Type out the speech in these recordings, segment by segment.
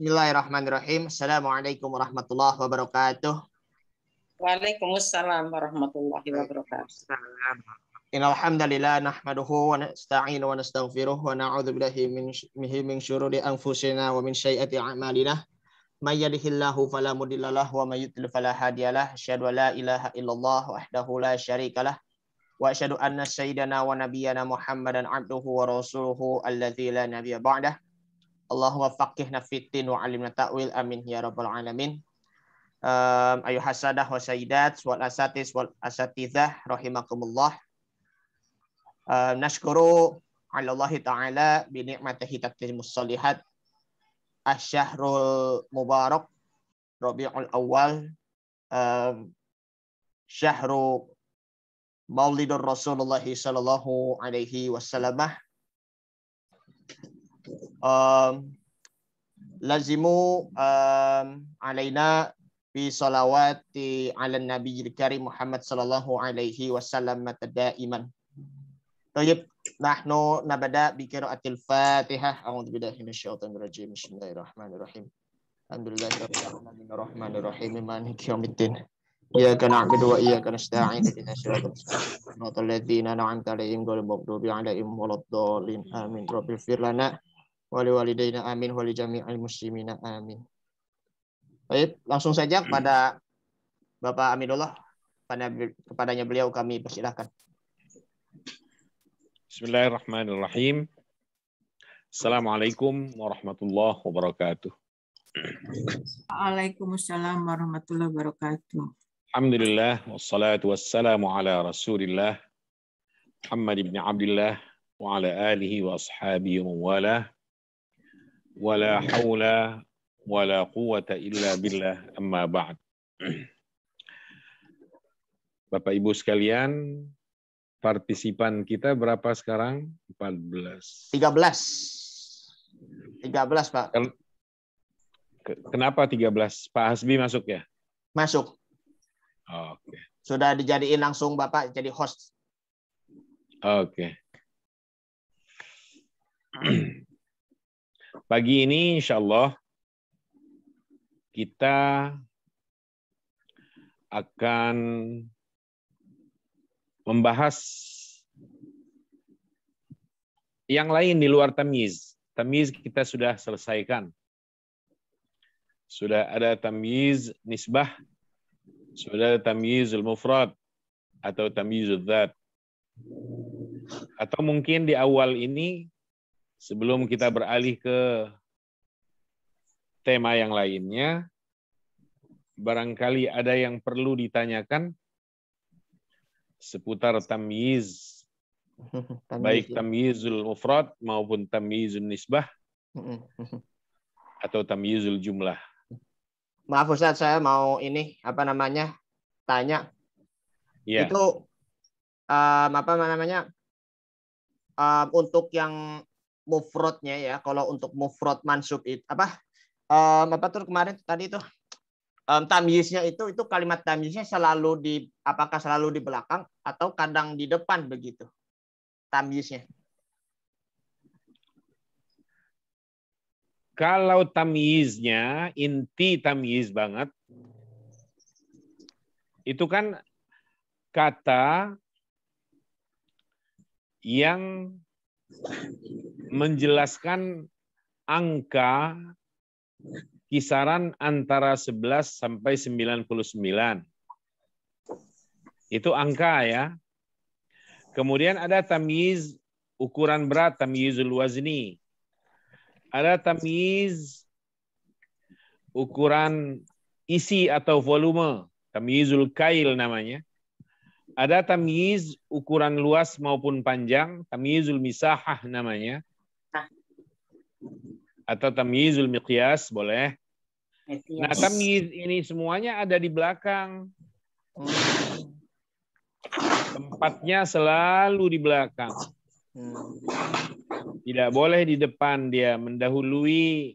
Bismillahirrahmanirrahim. Assalamualaikum warahmatullahi wabarakatuh. Waalaikumsalam warahmatullahi wabarakatuh. hamdalillah nahmaduhu wa nasta'inu wa nastaghfiruh wa na'udzu billahi min min syururi anfusina wa min sayyiati a'malina. May yahdihillahu fala mudhillalah wa may yudhlil fala hadiyalah. Asyhadu an la ilaha illallah wahdahu la syarikalah wa asyhadu anna sayyidana wa nabiyyana Muhammadan abduhu wa rasuluhu alladzi la nabiyya ba'dahu. Allahumma faqihna fitin wa alimna ta'wil amin ya rabbal alamin. Um, ayu hasadah wa sayyidat wal asatis wal asatizah rahimakumullah. Um, nashkuru ala Allahi ta'ala bi ni'matihi tatlimus salihat. Asyahrul mubarak Rabiul awal um, Syahrul Maulidur Rasulullah sallallahu alaihi wasallamah um, lazimu um, alaina bi salawati ala nabi karim Muhammad sallallahu alaihi wasallam daiman. Tayyib, nahnu nabada bi qiraatil Fatihah. A'udzu billahi minasyaitonir rajim. Bismillahirrahmanirrahim. Alhamdulillahirabbil alaminir rahim maliki yaumiddin. Iyyaka na'budu wa iyyaka nasta'in. Ihdinash shirotol mustaqim. Shirotol ladzina an'amta 'alaihim ghairil maghdubi 'alaihim waladdallin. Amin. Rabbil firlana lana wali walidaina amin wali jami'al muslimina amin. Baik, langsung saja hmm. pada Bapak Aminullah pada kepadanya beliau kami persilahkan. Bismillahirrahmanirrahim. Assalamualaikum warahmatullahi wabarakatuh. Waalaikumsalam warahmatullahi wabarakatuh. Alhamdulillah wassalatu wassalamu ala Rasulillah Muhammad ibn Abdullah wa ala alihi wa ashabihi wa wala haula wala quwata illa billah amma ba'd. Bapak Ibu sekalian, partisipan kita berapa sekarang? 14. 13. 13, Pak. Kenapa 13? Pak Hasbi masuk ya? Masuk. Oh, Oke. Okay. Sudah dijadiin langsung Bapak jadi host. Oke. Okay. Pagi ini insya Allah kita akan membahas yang lain di luar tamiz. Tamiz kita sudah selesaikan. Sudah ada tamiz nisbah, sudah ada tamiz mufrad atau tamiz zat. Atau mungkin di awal ini sebelum kita beralih ke tema yang lainnya, barangkali ada yang perlu ditanyakan seputar tamyiz, baik ya. tamyizul mufrad maupun tamyizul nisbah atau tamyizul jumlah. Maaf Ustaz, saya mau ini apa namanya tanya. Ya. Itu um, apa namanya um, untuk yang mufrodnya ya kalau untuk mufrod mansub itu apa eh, um, apa tuh kemarin tadi itu eh, um, tamyiznya itu itu kalimat tamyiznya selalu di apakah selalu di belakang atau kadang di depan begitu tamyiznya kalau tamyiznya inti tamyiz banget itu kan kata yang menjelaskan angka kisaran antara 11 sampai 99. Itu angka ya. Kemudian ada tamiz ukuran berat, tamyizul wazni. Ada tamiz ukuran isi atau volume, tamizul kail namanya. Ada tamiz ukuran luas maupun panjang, tamizul misahah namanya atau tamizul miqyas boleh. Nah, tamiz ini semuanya ada di belakang. Tempatnya selalu di belakang. Hmm. Tidak boleh di depan dia mendahului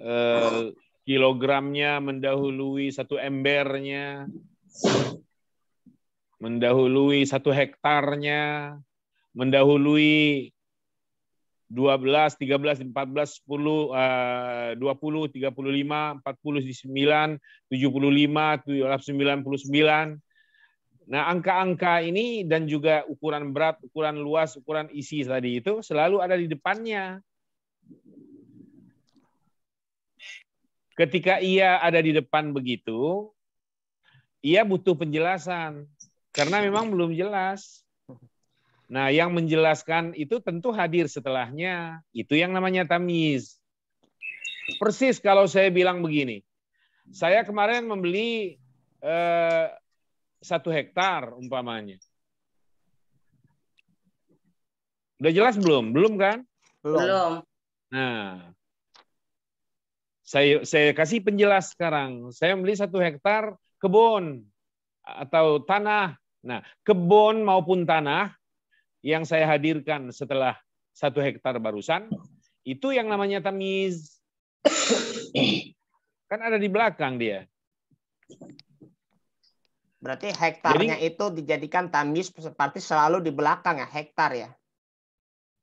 eh, kilogramnya, mendahului satu embernya, mendahului satu hektarnya, mendahului 12, 13, 14, 10, 20, 35, 49, 75, 99. Nah, angka-angka ini dan juga ukuran berat, ukuran luas, ukuran isi tadi itu selalu ada di depannya. Ketika ia ada di depan begitu, ia butuh penjelasan karena memang belum jelas. Nah, yang menjelaskan itu tentu hadir setelahnya. Itu yang namanya tamiz. Persis kalau saya bilang begini. Saya kemarin membeli eh, satu hektar umpamanya. Udah jelas belum? Belum kan? Belum. Nah, saya saya kasih penjelas sekarang. Saya membeli satu hektar kebun atau tanah. Nah, kebun maupun tanah yang saya hadirkan setelah satu hektar barusan, itu yang namanya tamiz. kan ada di belakang dia. Berarti hektarnya Jadi, itu dijadikan tamiz seperti selalu di belakang ya hektar ya.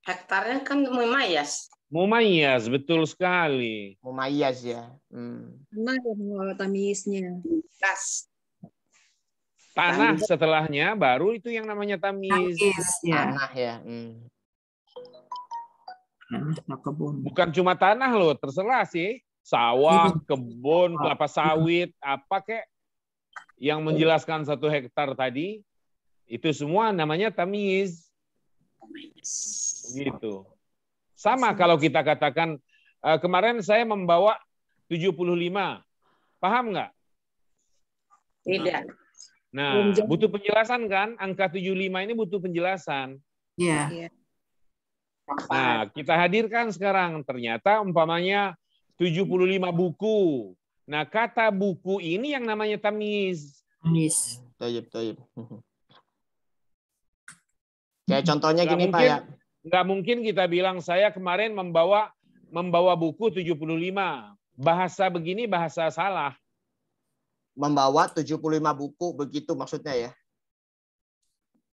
Hektarnya kan mumayas. Mumayas, betul sekali. Mumayas ya. Hmm. Benar ya Tas. Tanah setelahnya baru itu yang namanya tamiz. Tamis, ya. Tanah ya. Hmm. Bukan cuma tanah loh, terserah sih. Sawah, hmm. kebun, hmm. kelapa sawit, apa kek yang hmm. menjelaskan satu hektar tadi itu semua namanya tamiz. Gitu. Sama kalau kita katakan eh, kemarin saya membawa 75. Paham nggak? Tidak. Nah, butuh penjelasan kan? Angka 75 ini butuh penjelasan. Iya. Yeah. Nah, kita hadirkan sekarang. Ternyata umpamanya 75 buku. Nah, kata buku ini yang namanya tamis. Tamiz. Tayyip, tayyip. Kayak contohnya gini, mungkin, Pak ya. Nggak mungkin kita bilang, saya kemarin membawa membawa buku 75. Bahasa begini bahasa salah membawa 75 buku begitu maksudnya ya?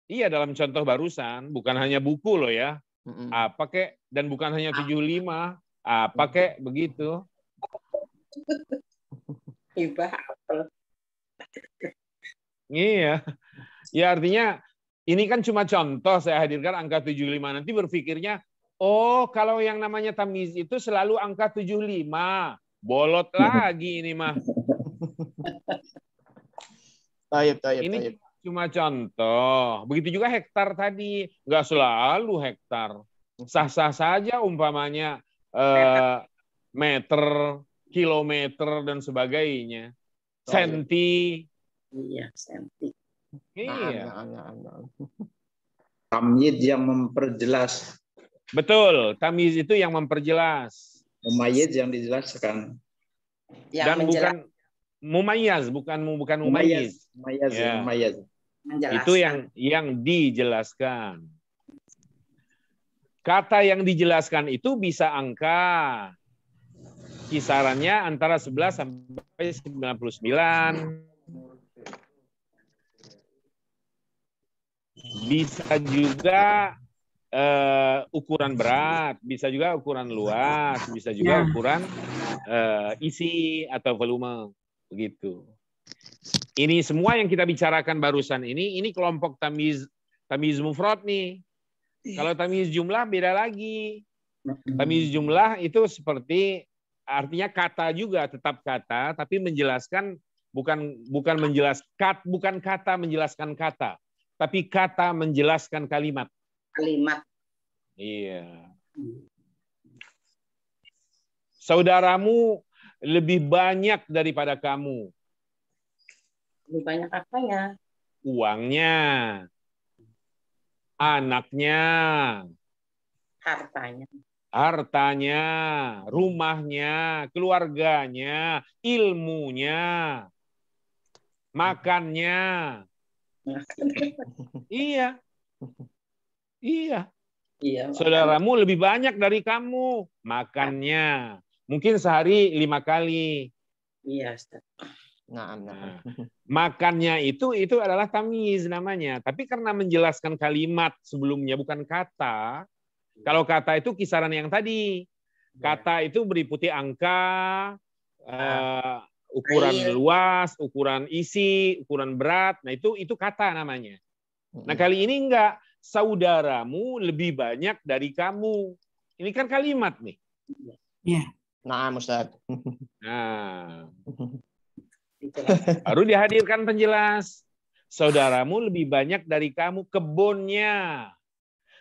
Iya dalam contoh barusan bukan hanya buku loh ya. mm Apa kek dan bukan hanya 75, ah. apa kek begitu. Iya. Iya. Ya artinya ini kan cuma contoh saya hadirkan angka 75 nanti berpikirnya oh kalau yang namanya tamiz itu selalu angka 75. Bolot lagi ini mah. Tayyip, tayyip, Ini tayyip. cuma contoh. Begitu juga hektar tadi. Nggak selalu hektar. Sah-sah saja umpamanya eh, meter, kilometer, dan sebagainya. Senti. Iya, senti. Iya. Nah, nah, nah, Tamyid yang memperjelas. Betul, tamyiz itu yang memperjelas. Mumayyid yang dijelaskan. Yang Dan menjelaskan. bukan mumayaz bukan bukan mumayyiz. Mumayaz, ya. mumayaz. Itu yang yang dijelaskan. Kata yang dijelaskan itu bisa angka. Kisarannya antara 11 sampai 99. Bisa juga uh, ukuran berat, bisa juga ukuran luas, bisa juga ya. ukuran uh, isi atau volume. Begitu. Ini semua yang kita bicarakan barusan ini, ini kelompok tamiz tamiz mufrad nih. Iya. Kalau tamiz jumlah beda lagi. Tamiz jumlah itu seperti artinya kata juga tetap kata tapi menjelaskan bukan bukan menjelaskan bukan kata menjelaskan kata tapi kata menjelaskan kalimat. Kalimat. Iya. Mm. Saudaramu lebih banyak daripada kamu? Lebih banyak apa ya? Uangnya. Anaknya. Hartanya. Hartanya, rumahnya, keluarganya, ilmunya, makannya. iya. Iya. Iya. Saudaramu lebih banyak dari kamu makannya, Mungkin sehari lima kali. Iya, Ustaz. Nah, nah. Makannya itu itu adalah tamiz namanya. Tapi karena menjelaskan kalimat sebelumnya bukan kata. Kalau kata itu kisaran yang tadi. Iya. Kata itu putih angka, uh, ukuran luas, ukuran isi, ukuran berat. Nah, itu itu kata namanya. Nah, kali ini enggak saudaramu lebih banyak dari kamu. Ini kan kalimat nih. Iya. Yeah. Nah, Ustaz. Nah. Baru dihadirkan penjelas. Saudaramu lebih banyak dari kamu kebunnya.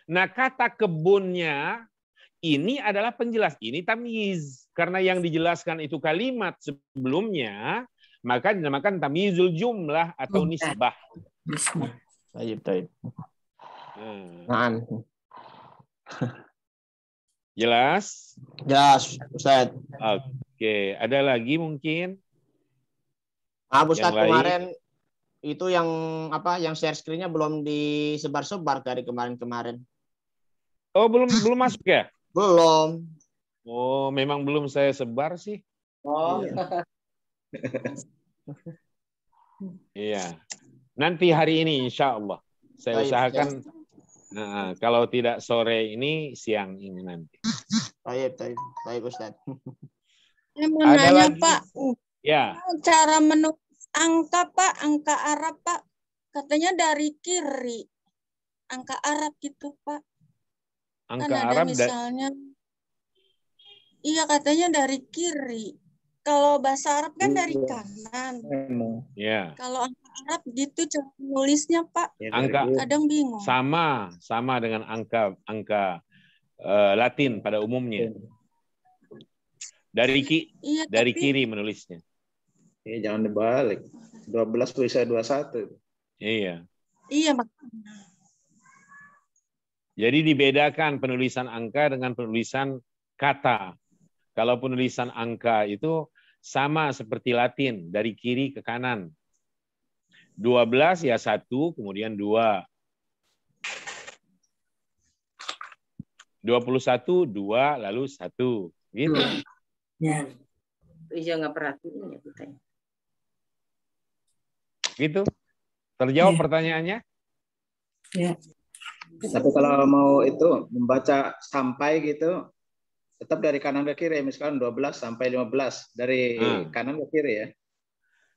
Nah, kata kebunnya ini adalah penjelas. Ini tamiz Karena yang dijelaskan itu kalimat sebelumnya, maka dinamakan tamizul jumlah atau nisbah. Nah. Jelas? Jelas, Ustaz. Oke, ada lagi mungkin? Ah, Ustaz kemarin itu yang apa? Yang share screen-nya belum disebar-sebar dari kemarin-kemarin. Oh, belum belum masuk ya? Belum. Oh, memang belum saya sebar sih. Oh. Iya. iya. Nanti hari ini insya Allah. Saya usahakan Nah, kalau tidak sore ini siang ini nanti. Baik, oh iya, baik, baik Ustaz. Saya mau Ada nanya lagi? Pak. Ya. Cara menulis angka Pak, angka Arab Pak, katanya dari kiri. Angka Arab gitu Pak. Kan angka kan Arab misalnya. Da iya katanya dari kiri. Kalau bahasa Arab kan dari iya. kanan. Iya. Ya. Kalau angka Arab gitu cara nulisnya Pak. Ya, angka kadang bingung. Sama, sama dengan angka angka uh, Latin pada umumnya. Iya. Dari ki iya, dari tapi... kiri menulisnya. Iya, jangan dibalik. 12 bisa 21. Iya. Iya, makanya. Jadi dibedakan penulisan angka dengan penulisan kata. Kalau penulisan angka itu sama seperti Latin, dari kiri ke kanan. 12 ya 1, kemudian 2. 21, 2, lalu 1. Gitu. Hmm. Ya. Iya, nggak perhatiin ya kita. Gitu. Terjawab ya. pertanyaannya? Ya. Tapi kalau mau itu membaca sampai gitu, tetap dari kanan ke kiri. Misalkan 12 sampai 15. Dari hmm. kanan ke kiri ya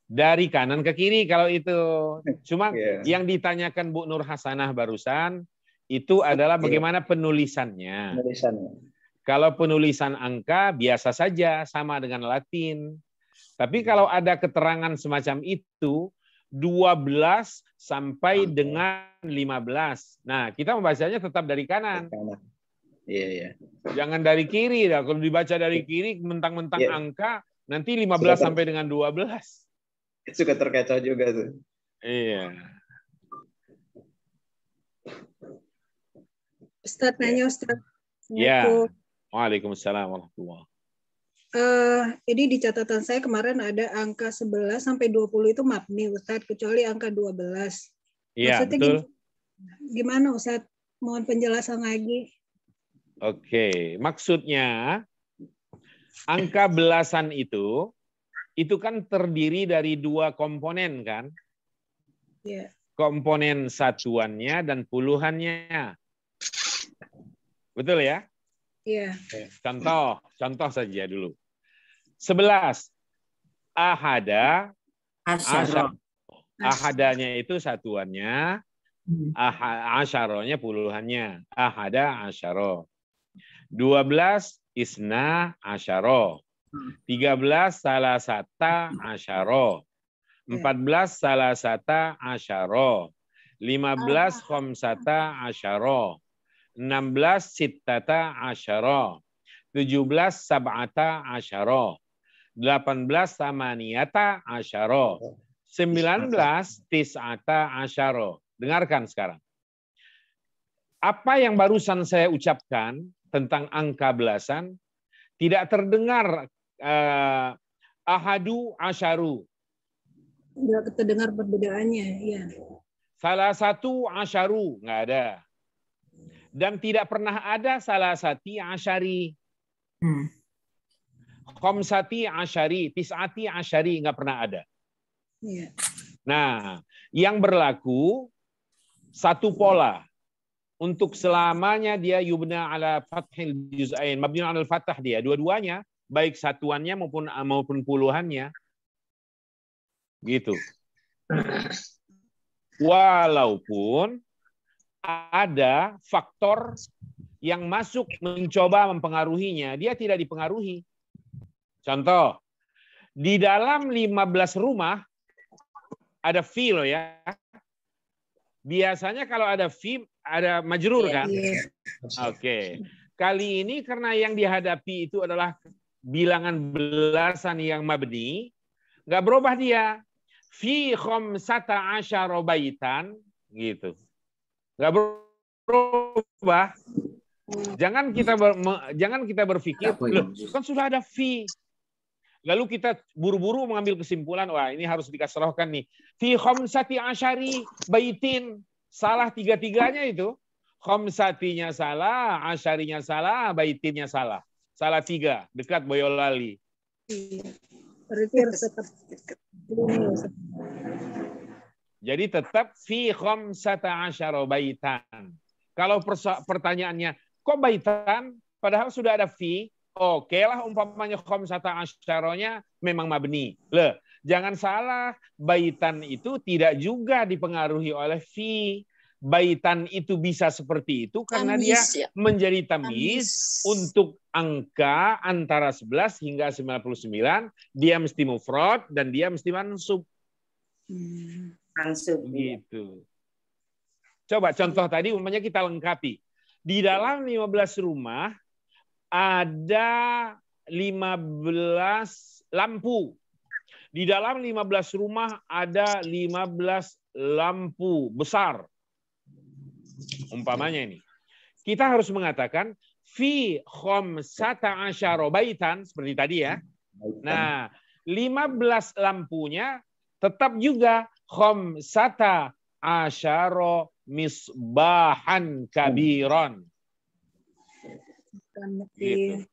dari kanan ke kiri kalau itu. Cuma yeah. yang ditanyakan Bu Nur Hasanah barusan itu adalah bagaimana penulisannya. Penulisannya. Kalau penulisan angka biasa saja sama dengan Latin. Tapi kalau hmm. ada keterangan semacam itu 12 sampai dengan 15. Nah, kita membacanya tetap dari kanan. Iya, iya. Jangan dari kiri dah. Kalau dibaca dari iya. kiri mentang-mentang yeah. angka nanti 15 Silakan. sampai dengan 12. suka terkecoh juga tuh. Iya. Ustaz nanya Ustaz. Iya Waalaikumsalam warahmatullahi Uh, jadi di catatan saya kemarin ada angka 11 sampai 20 itu mabni Ustaz, kecuali angka 12. Iya, betul. Gimana, gimana Ustaz? Mohon penjelasan lagi. Oke, okay. maksudnya angka belasan itu itu kan terdiri dari dua komponen kan? Yeah. Komponen satuannya dan puluhannya. Betul ya? Iya. Contoh, contoh saja dulu. Sebelas. Ahada. Asyara. Ahadanya itu satuannya. Hmm. Aha, puluhannya. Ahada asyaro. Dua belas. Isna asyaro. 13 salasata asyara. 14 iya. salasata asyara. 15 ah. khomsata asyara. 16 sittata asyara. 17 sab'ata asyara. 18 samaniyata asyara. 19 tis'ata asyara. Dengarkan sekarang. Apa yang barusan saya ucapkan tentang angka belasan tidak terdengar uh, ahadu asharu. Enggak terdengar perbedaannya, ya. Salah satu asharu enggak ada. Dan tidak pernah ada salah satu asyari. Hmm. Komsati asyari, tisati asyari, enggak pernah ada. Ya. Nah, yang berlaku satu pola untuk selamanya dia yubna ala fathil juz'ain mabni al fathah dia dua-duanya baik satuannya maupun eh, maupun puluhannya. Gitu. Walaupun ada faktor yang masuk mencoba mempengaruhinya, dia tidak dipengaruhi. Contoh, di dalam 15 rumah ada V loh ya. Biasanya kalau ada V ada majrur kan? Iya, iya. Oke. Okay. Kali ini karena yang dihadapi itu adalah bilangan belasan yang mabni, nggak berubah dia. Fi khomsata asyara baitan, gitu. Nggak berubah. Jangan kita ber, jangan kita berpikir, kan sudah ada fi. Lalu kita buru-buru mengambil kesimpulan, wah ini harus dikasrahkan nih. Fi khomsati asyari baitin. Salah tiga-tiganya itu. satinya salah, asyarinya salah, baitinnya salah salah tiga dekat Boyolali. Iya. Jadi tetap fi khamsata asyara baitan. Kalau pertanyaannya, kok baitan? Padahal sudah ada fi. Oke lah umpamanya khamsata asyaronya memang mabni. Le, jangan salah, baitan itu tidak juga dipengaruhi oleh fi baitan itu bisa seperti itu karena tamis, dia ya. menjadi tamis, tamis untuk angka antara 11 hingga 99 dia mesti mufrad dan dia mesti mansub. Hmm. Mansub iya. gitu. Coba contoh tadi umpamanya kita lengkapi. Di dalam 15 rumah ada 15 lampu. Di dalam 15 rumah ada 15 lampu besar. Umpamanya ini. Kita harus mengatakan fi khom sata asharobaitan seperti tadi ya. Nah, 15 lampunya tetap juga sata asharo misbahan kabiron. Gitu.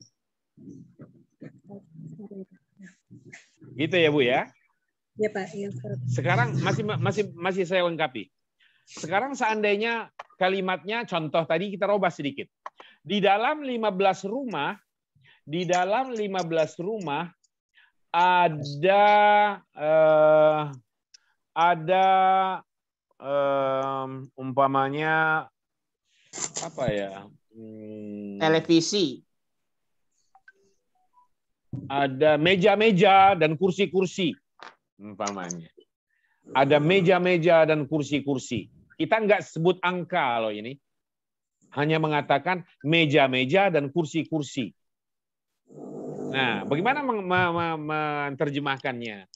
gitu ya Bu ya. Ya Pak. Sekarang masih masih masih saya lengkapi. Sekarang seandainya kalimatnya contoh tadi kita robah sedikit. Di dalam 15 rumah, di dalam 15 rumah ada eh, ada eh, umpamanya apa ya? Hmm, televisi. Ada meja-meja dan kursi-kursi umpamanya. Ada meja-meja dan kursi-kursi. Kita nggak sebut angka loh ini. Hanya mengatakan meja-meja dan kursi-kursi. Nah, bagaimana menerjemahkannya?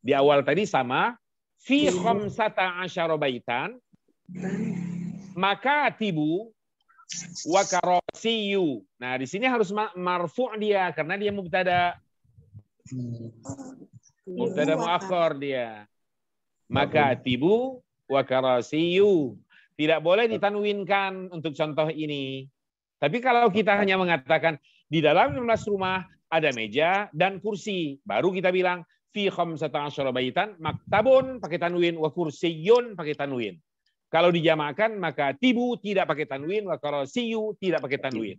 Di awal tadi sama. Fi khamsata asyara Maka tibu wa karosiyu. Nah, di sini harus marfu' dia karena dia mubtada. Mubtada muakhor dia. Maka tibu wa karasiyu. Tidak boleh ditanwinkan untuk contoh ini. Tapi kalau kita hanya mengatakan di dalam 16 rumah ada meja dan kursi, baru kita bilang fi khamsata baitan maktabun pakai tanwin wa kursiyun pakai tanwin. Kalau dijamakan maka tibu tidak pakai tanwin wa karasiyu tidak pakai tanwin.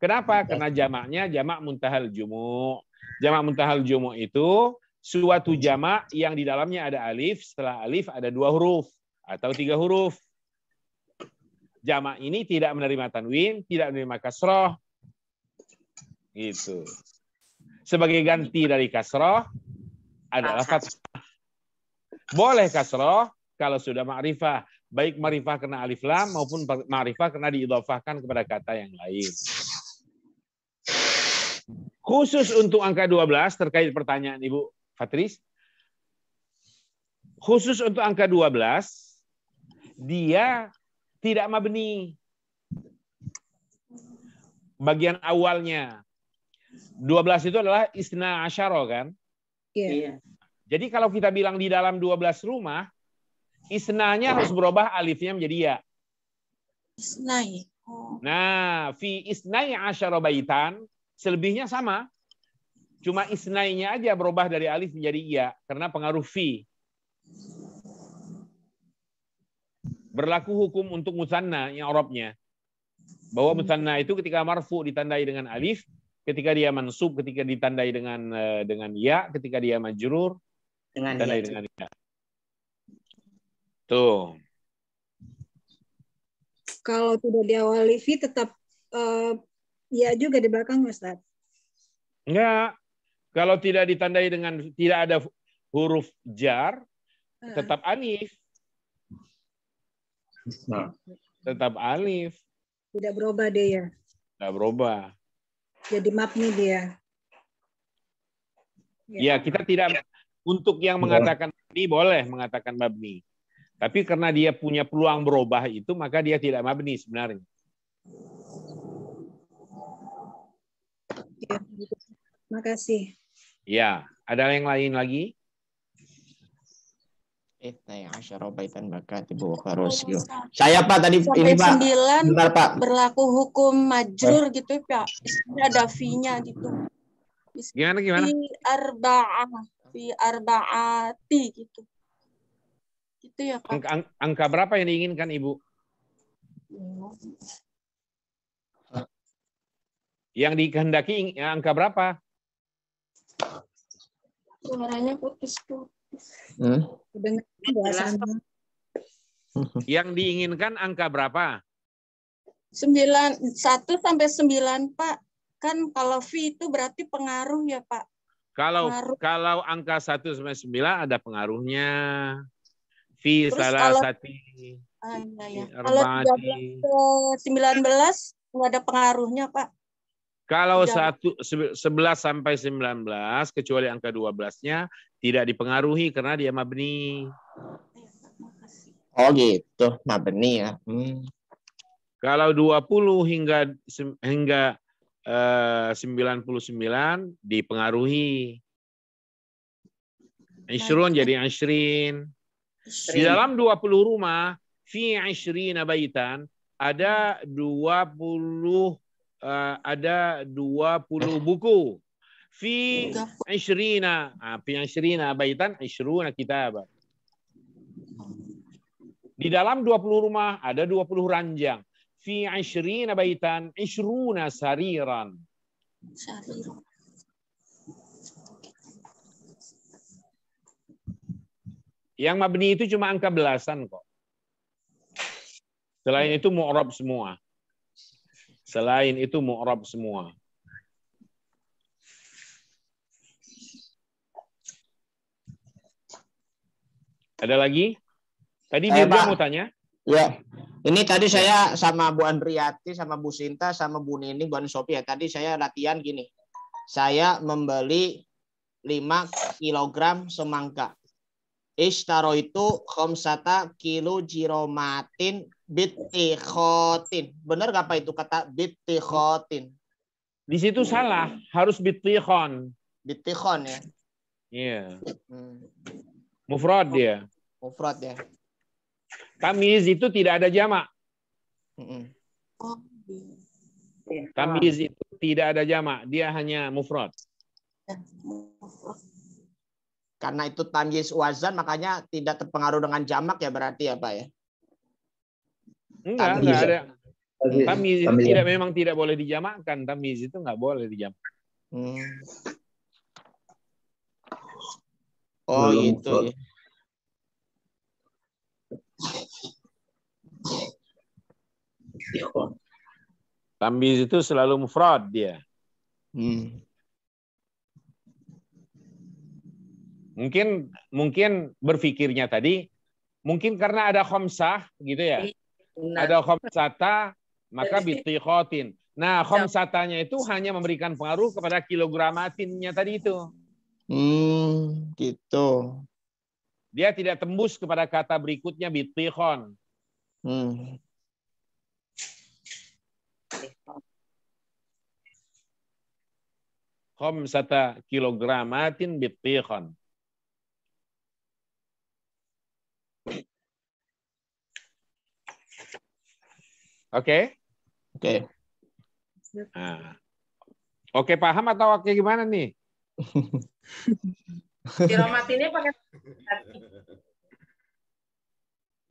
Kenapa? Karena jamaknya jamak muntahal jumu. Jamak muntahal jumu itu suatu jamak yang di dalamnya ada alif, setelah alif ada dua huruf atau tiga huruf. Jamak ini tidak menerima tanwin, tidak menerima kasroh. Gitu. Sebagai ganti dari kasroh adalah fathah. Boleh kasroh kalau sudah ma'rifah. Baik ma'rifah kena alif lam maupun ma'rifah kena diidofahkan kepada kata yang lain. Khusus untuk angka 12 terkait pertanyaan Ibu Patris. Khusus untuk angka 12, dia tidak mabni. Bagian awalnya. 12 itu adalah isna asyara kan? Iya. iya. Jadi kalau kita bilang di dalam 12 rumah, isnanya harus berubah alifnya menjadi ya. Isnai. Oh. Nah, fi isnai asyara baitan, selebihnya sama. Cuma isnainya aja berubah dari alif menjadi iya karena pengaruh fi. Berlaku hukum untuk musanna yang orobnya Bahwa hmm. musanna itu ketika marfu ditandai dengan alif, ketika dia mansub, ketika ditandai dengan eh, dengan ya, ketika dia majrur dengan ditandai ya. dengan ya. Tuh. Kalau tidak diawali fi tetap uh, ya juga di belakang Ustaz. Enggak. Kalau tidak ditandai dengan tidak ada huruf jar, hmm. tetap alif. Nah. Tetap alif. Tidak berubah dia, ya. Tidak berubah. Jadi mabni dia. Ya. ya, kita tidak untuk yang mengatakan mabni boleh mengatakan mabni. Tapi karena dia punya peluang berubah itu maka dia tidak mabni sebenarnya. Ya, Terima kasih. Ya, ada yang lain lagi? Ya, Saya Pak tadi Sampai ini Pak. bentar, Pak. Berlaku hukum majrur eh. gitu Pak. Ada fee-nya gitu. gimana gimana? Fi arba'ah, fi arba'ati gitu. Gitu ya Pak. Angka, angka berapa yang diinginkan Ibu? Yang dikehendaki angka berapa? Suaranya putus-putus. Hmm? hmm? Yang diinginkan angka berapa? Sembilan satu sampai sembilan Pak. Kan kalau V itu berarti pengaruh ya, Pak. Kalau pengaruh. kalau angka 1 sampai 9 ada pengaruhnya. V Terus salah kalau, satu. Ah, ya, ya. Kalau 19 nggak ada pengaruhnya, Pak. Kalau iya. satu, 11 sampai belas kecuali angka dua belasnya tidak dipengaruhi karena dia mabni. Oh gitu, mabni ya. Hmm. Kalau puluh hingga hingga eh, puluh sembilan dipengaruhi. Ishrun jadi ashrin. Di dalam dua puluh rumah fi ashrina baitan ada dua puluh uh, ada 20 eh. buku. Fi ishrina. Ah, fi ishrina baitan ishruna kitab. Di dalam 20 rumah ada 20 ranjang. Fi ishrina baitan ishruna sariran. Sariran. Yang mabni itu cuma angka belasan kok. Selain iya. itu mu'rab semua. Selain itu mu'rab semua. Ada lagi? Tadi eh, dia mau tanya? Ya. Ini tadi saya sama Bu Andriati, sama Bu Sinta, sama Bu Nini, Bu Sophia. Ya. Tadi saya latihan gini. Saya membeli 5 kg semangka. Ishtaro itu khomsata kilo jiromatin bitikhotin. Benar gak apa itu kata bitikhotin? Di situ salah, harus bitikhon. Bitikhon ya? Iya. Yeah. Hmm. Mufrad dia. Mufrod ya. Tamiz itu tidak ada jamak. Tamiz itu tidak ada jamak, dia hanya mufrod. Ya, karena itu tamyiz wazan makanya tidak terpengaruh dengan jamak ya berarti ya Pak ya? Enggak, enggak ada. Tamyiz, itu tamiz. tidak memang tidak boleh dijamakkan. Tamyiz itu enggak boleh dijamak. Hmm. Oh, Belum itu. Ya. Iya, tamyiz itu selalu mufrad dia. Hmm. Mungkin mungkin berpikirnya tadi mungkin karena ada khomsah gitu ya. Iya, benar. Ada khomsata maka bitikhotin. Nah, iya. khomsatanya itu hanya memberikan pengaruh kepada kilogramatinnya tadi itu. Hmm, gitu. Dia tidak tembus kepada kata berikutnya bitikhon. Hmm. Khomsata kilogramatin bitikhon. Oke? Okay? Oke. Okay. Nah. Oke, okay, paham atau oke okay gimana nih? Jiromatinnya pakai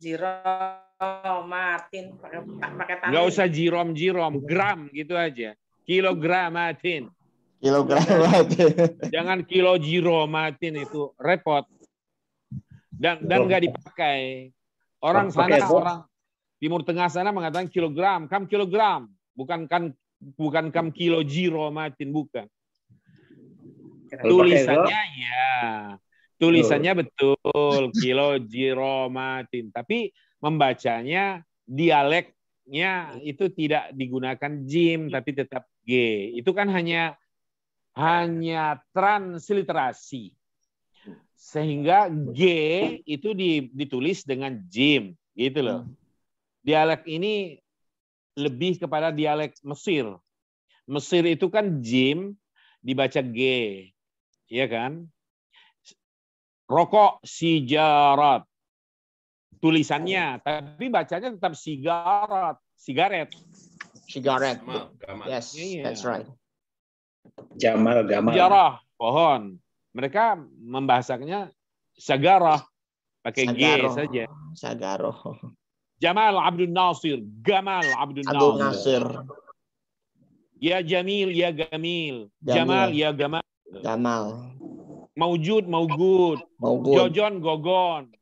Jiromatin pakai pakai tangan. Enggak usah jirom jirom, gram gitu aja. Kilogramatin. Kilogramatin. Jangan kilo jiromatin itu repot. Dan dan nggak dipakai. Orang sana orang Timur Tengah sana mengatakan kilogram, kam kilogram, bukan kan bukan kam kilo jiro matin bukan. Tulisannya ya, tulisannya betul kilo jiro matin, tapi membacanya dialeknya itu tidak digunakan jim tapi tetap g. Itu kan hanya hanya transliterasi. Sehingga G itu ditulis dengan jim gitu loh. Hmm dialek ini lebih kepada dialek Mesir. Mesir itu kan jim dibaca G, ya kan? Rokok sijarat. Tulisannya, iya. tapi bacanya tetap sigarat, sigaret. Sigaret. Yes, yeah. Iya. that's right. Jamal, gamal. Sijarah, pohon. Mereka membahasakannya sagarah pakai Sagaro. G saja. Sagaroh. Jamal Abdul Nasir, Gamal Abdul Nasir. Nasir. Ya Jamil, ya Gamil. Jamal, ya Gamal. Jamal. Maujud, Maugud. Maugud. Jojon, Gogon.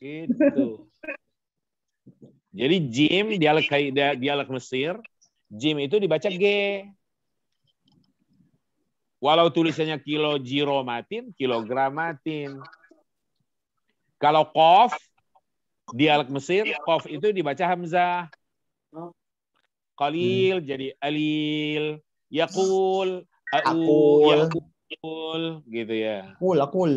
gitu. Jadi Jim dialek dialek Mesir, Jim itu dibaca G. Walau tulisannya kilo jiromatin, kilogramatin. Kalau kof, dialek Mesir, iya. kof itu dibaca hamzah. Oh. Kalil hmm. jadi alil, yakul, aul, yakul, gitu ya. Akul, akul.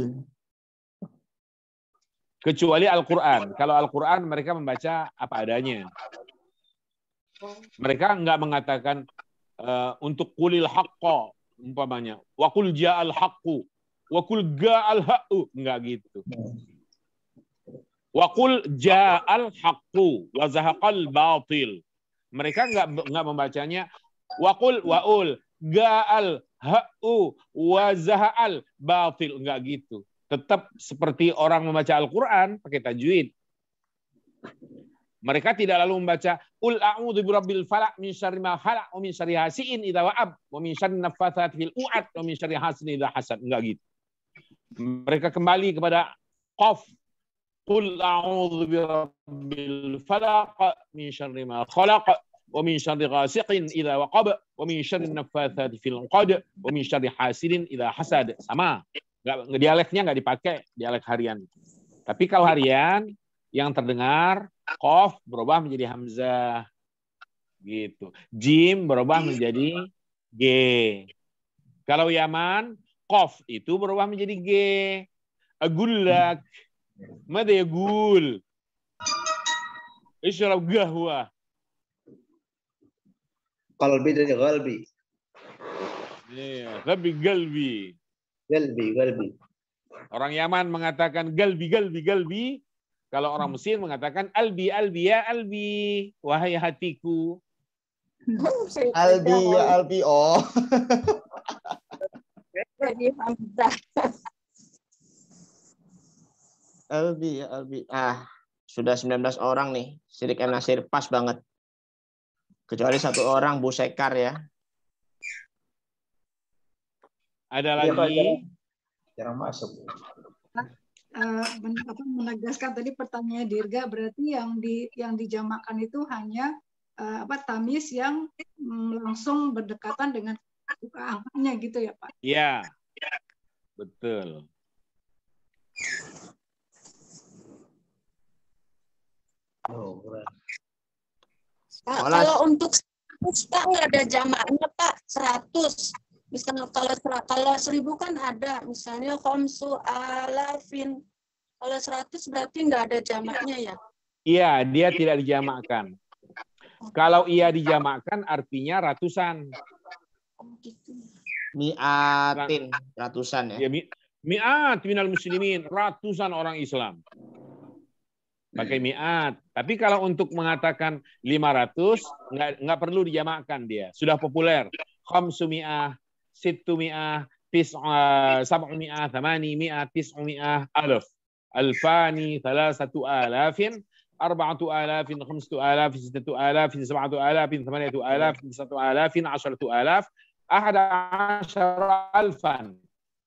Kecuali Al-Quran. Kalau Al-Quran mereka membaca apa adanya. Mereka nggak mengatakan uh, untuk kulil haqqa, umpamanya. Wakul ja'al haqqu. Wakul ga'al ha'u. Nggak gitu. Hmm. Wa qul ja'al haqqu wa zahaqal batil. Mereka nggak nggak membacanya wa qul waul ga'al ha'u wa zaha'al batil nggak gitu. Tetap seperti orang membaca Al-Qur'an pakai tajwid. Mereka tidak lalu membaca ul a'udzu birabbil falaq min syarri ma khalaq wa min syarri hasiin idza wa'ab wa min syarri naffatsati fil 'uqad wa min syarri hasin idza hasad. Enggak gitu. Mereka kembali kepada qaf قل أعوذ برب الفلق من شر ما خلق ومن شر غاسق إذا وقب ومن شر النفاثات في العقد ومن شر حاسد إذا حسد sama nggak dialeknya nggak dipakai dialek harian tapi kalau harian yang terdengar kof berubah menjadi hamzah gitu jim berubah menjadi g kalau yaman kof itu berubah menjadi g agulak hmm ماذا يقول اشرب قهوة قلبي ده قلبي tapi galbi. Galbi, galbi. Orang Yaman mengatakan galbi, galbi, galbi. Kalau orang Mesir mengatakan albi, albi, ya albi. Wahai hatiku. Albi, ya albi, oh. Albi, ya Albi. Ah, sudah 19 orang nih. Sirik El Nasir pas banget. Kecuali satu orang Bu Sekar ya. Ada iya, lagi. Ya, masuk. Uh, menegaskan tadi pertanyaan Dirga berarti yang di yang dijamakan itu hanya uh, apa tamis yang mm, langsung berdekatan dengan angkanya gitu ya Pak? Iya, betul. Oh, Pak, kalau untuk 100 Pak nggak ada jamaknya Pak, 100. Misalnya kalau kalau 1000 kan ada, misalnya komsu alafin. Kalau 100 berarti nggak ada jamaknya ya? Iya, dia tidak dijamakkan. Kalau ia dijamakkan artinya ratusan. Oh, gitu. Miatin, ratusan ya. Iya, miat minal muslimin, ratusan orang Islam pakai iya. mi'at. Tapi kalau untuk mengatakan 500 nggak nggak perlu dijamakkan dia. Sudah populer. sumi'ah situ mi'ah eh, sabu mi'ah tis'a, mi'ah thamani'mi'ah, tis'umi'ah, alaf. Alfani, satu alafin, arba'atu alafin, khamsatu alafin, sitatu alafin, sab'atu alafin, thamaniatu alafin, tis'atu alafin, asharatu alaf, ahada asyara alfan.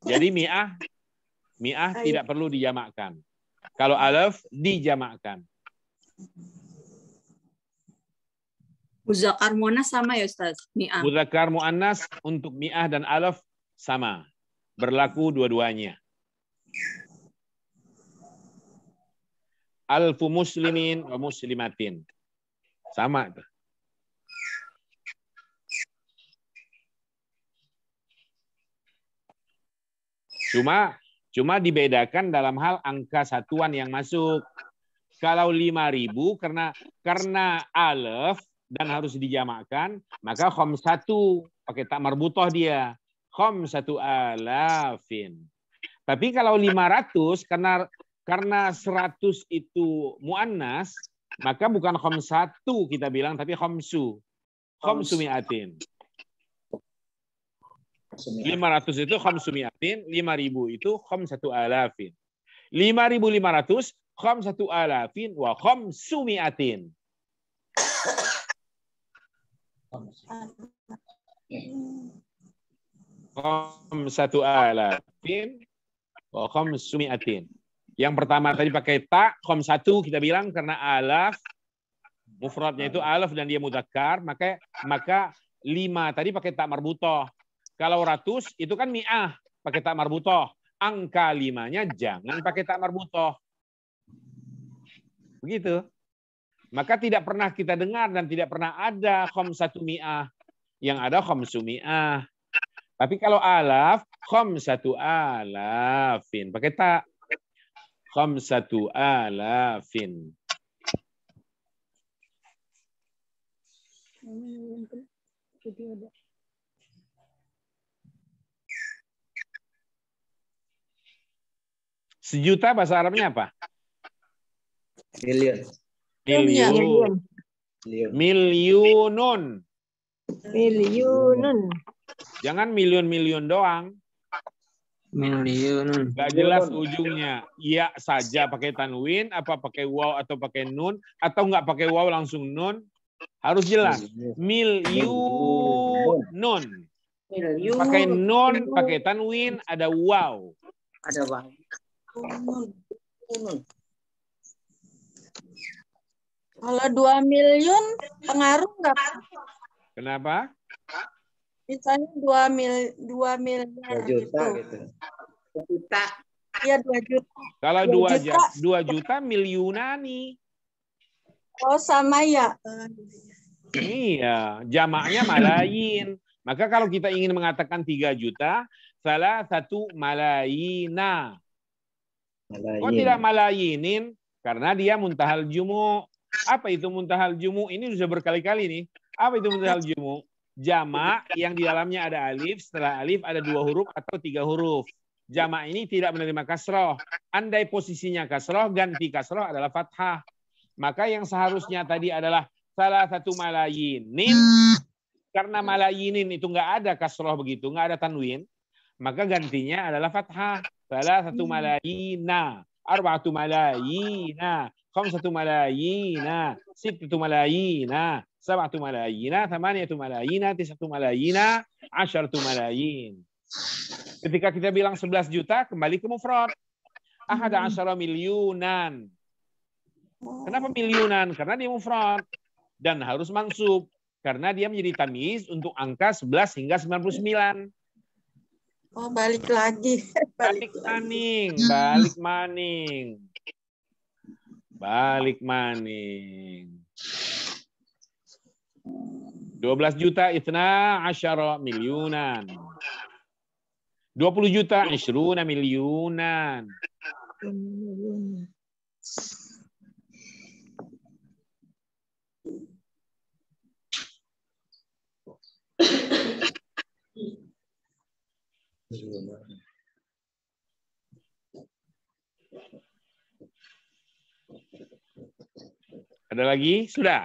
Jadi mi'ah mi'ah tidak perlu dijamakkan. Kalau alaf dijamakkan. Muzakkar muannas sama ya Ustaz? Mi'ah. Muzakkar muannas untuk mi'ah dan alaf sama. Berlaku dua-duanya. Alfu muslimin wa muslimatin. Sama itu. Cuma cuma dibedakan dalam hal angka satuan yang masuk. Kalau 5000 karena karena alef dan harus dijamakkan, maka khom satu pakai tak marbutoh dia. Khom satu alafin. Tapi kalau 500 karena karena 100 itu muannas, maka bukan khom satu kita bilang tapi khomsu. Khomsu mi'atin. 500 itu khamsumiatin, 5000 itu satu alafin. 5500 satu alafin wa khamsumiatin. satu alafin wa khamsumiatin. Yang pertama tadi pakai ta, kom satu kita bilang karena alaf mufradnya itu alaf dan dia mudakar maka maka lima tadi pakai tak marbutoh kalau ratus itu kan mi'ah, pakai tak marbutoh. Angka limanya jangan pakai tak marbutoh. Begitu. Maka tidak pernah kita dengar dan tidak pernah ada khom satu mi'ah. Yang ada khom sumi'ah. Tapi kalau alaf, khom satu alafin. Pakai tak. Khom satu alafin. jadi ada. Sejuta bahasa Arabnya apa? Million. Million. millionun, millionun. Jangan million-million doang. Millionun. Gak jelas ujungnya. Iya saja pakai tanwin, apa pakai waw atau pakai nun, atau nggak pakai waw langsung nun. Harus jelas. Milyunun. Pakai nun, pakai tanwin, ada waw. Ada waw. Kalau 2 miliun pengaruh enggak? Kenapa? Misalnya 2 mil 2 miliar 2 juta gitu. gitu. Juta. Iya 2 juta. Kalau 2, 2 juta. juta 2 juta miliunani. Oh sama ya. Iya, jamaknya malayin. Maka kalau kita ingin mengatakan 3 juta, salah satu malayina. Malayin. Kok oh, tidak malayinin? Karena dia muntahal jumu. Apa itu muntahal jumu? Ini sudah berkali-kali nih. Apa itu muntahal jumu? Jama yang di dalamnya ada alif, setelah alif ada dua huruf atau tiga huruf. Jama ini tidak menerima kasroh. Andai posisinya kasroh, ganti kasroh adalah fathah. Maka yang seharusnya tadi adalah salah satu malayinin. Karena malayinin itu nggak ada kasroh begitu, nggak ada tanwin, maka gantinya adalah fathah. ثلاثة ملايين أربعة ملايين خمسة ملايين ستة ملايين سبعة ملايين ثمانية ملايين تسعة ملايين عشرة ملايين ketika kita bilang 11 juta kembali ke mufrad ada hmm. asyara milyunan oh. kenapa milyunan karena dia mufrad dan harus mansub karena dia menjadi tamis untuk angka 11 hingga 99 Oh, balik lagi. balik, maning, balik maning. Balik maning. 12 juta itna asyara milyunan. 20 juta isruna milyunan. Thank you. Ada lagi? Sudah?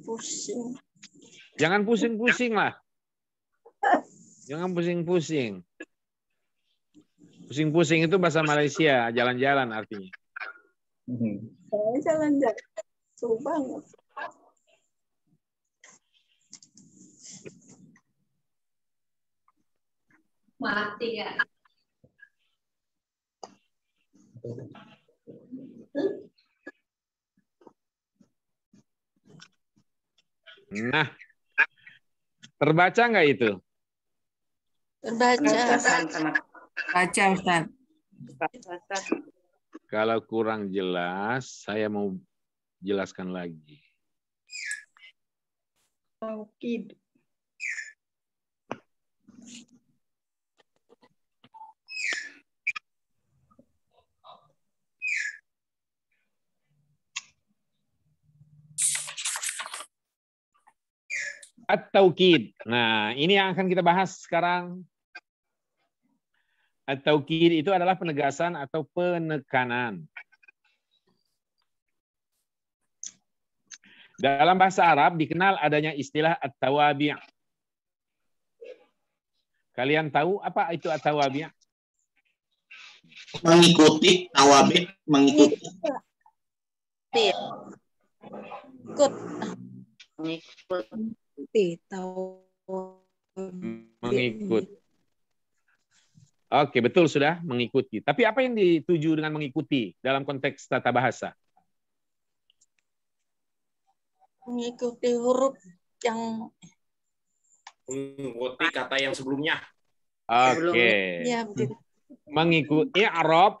Pusing. Jangan pusing-pusing lah. Jangan pusing-pusing. Pusing-pusing itu bahasa Malaysia, jalan-jalan artinya. Jalan-jalan. banget. mati ya. Nah, terbaca nggak itu? Terbaca. Baca Ustaz. Kalau kurang jelas, saya mau jelaskan lagi. Taukid. Atau kid. Nah, ini yang akan kita bahas sekarang. Atau kid itu adalah penegasan atau penekanan. Dalam bahasa Arab dikenal adanya istilah at-tawabi'. Kalian tahu apa itu at-tawabi'? Mengikuti tawabi, mengikuti. Ikut. Mengikuti mengikuti tahun Oke, betul sudah mengikuti. Tapi apa yang dituju dengan mengikuti dalam konteks tata bahasa? Mengikuti huruf yang mengikuti kata yang sebelumnya. Oke. Ya, Mengikuti Arab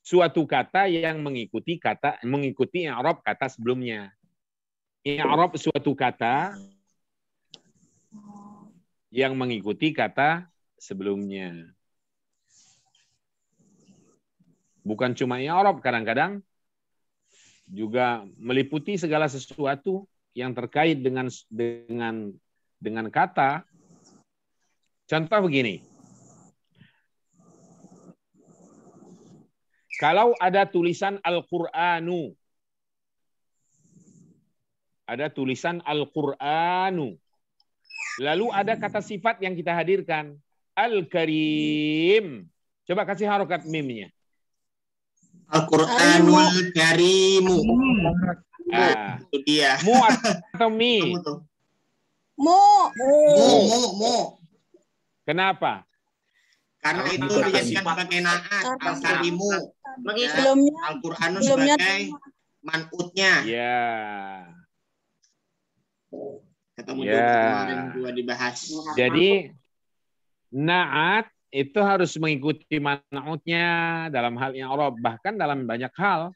suatu kata yang mengikuti kata mengikuti Arab kata sebelumnya i'rab suatu kata yang mengikuti kata sebelumnya. Bukan cuma i'rab, kadang-kadang juga meliputi segala sesuatu yang terkait dengan dengan dengan kata. Contoh begini. Kalau ada tulisan Al-Qur'anu ada tulisan Al-Qur'anu. Lalu ada kata sifat yang kita hadirkan. Al-Karim. Coba kasih harokat mimnya. al al Karimu. Hmm. Ah. Itu dia. Mu atau mi? Mu. Mu, mu, mu. Kenapa? Karena itu dijadikan pengenaan Al-Karimu. Ya. Al-Qur'anu sebagai manutnya. Ya. Ketemu ya. juga dibahas. Iya. Jadi naat itu harus mengikuti manautnya dalam hal yang Allah Bahkan dalam banyak hal.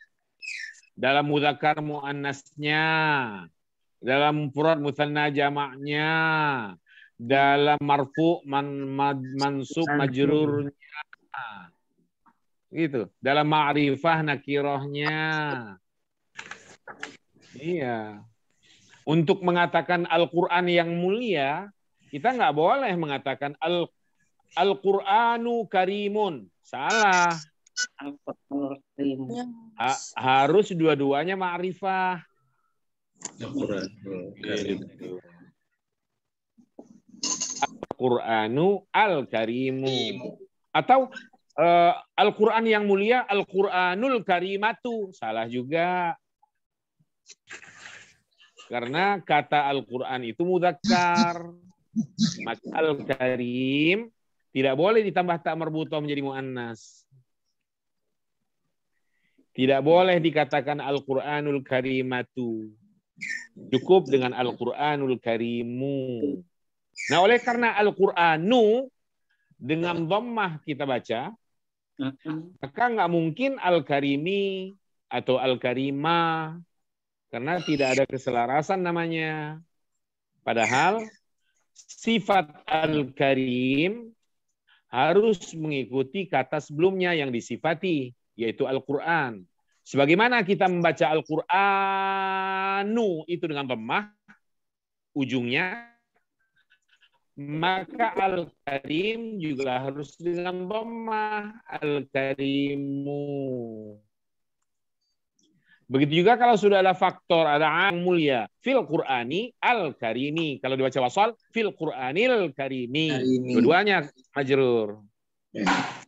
Dalam mudakar mu'annasnya. Dalam mufrad musanna jamaknya. Dalam marfu man, man, mansub majrurnya. Gitu. Dalam ma'rifah nakirohnya. Iya. Untuk mengatakan Al-Quran yang mulia, kita nggak boleh mengatakan Al al Karimun. Salah. al Ha harus dua-duanya ma'rifah. Al-Quranu al Karimun. Atau uh, Al-Quran yang mulia, Al-Quranul Karimatu. Salah juga. Karena kata Al-Quran itu mudakar. Maka Al-Karim tidak boleh ditambah tak merbutoh menjadi mu'annas. Tidak boleh dikatakan Al-Quranul Karimatu. Cukup dengan Al-Quranul Karimu. Nah, oleh karena Al-Quranu dengan dhammah kita baca, maka nggak mungkin Al-Karimi atau Al-Karima karena tidak ada keselarasan namanya. Padahal sifat Al-Karim harus mengikuti kata sebelumnya yang disifati, yaitu Al-Quran. Sebagaimana kita membaca Al-Quranu itu dengan lemah, ujungnya, maka Al-Karim juga harus dengan lemah, Al-Karimu. Begitu juga kalau sudah ada faktor, ada yang mulia. Fil Qur'ani al-karimi. Kalau dibaca wasal, fil Qur'anil karimi. Keduanya majrur.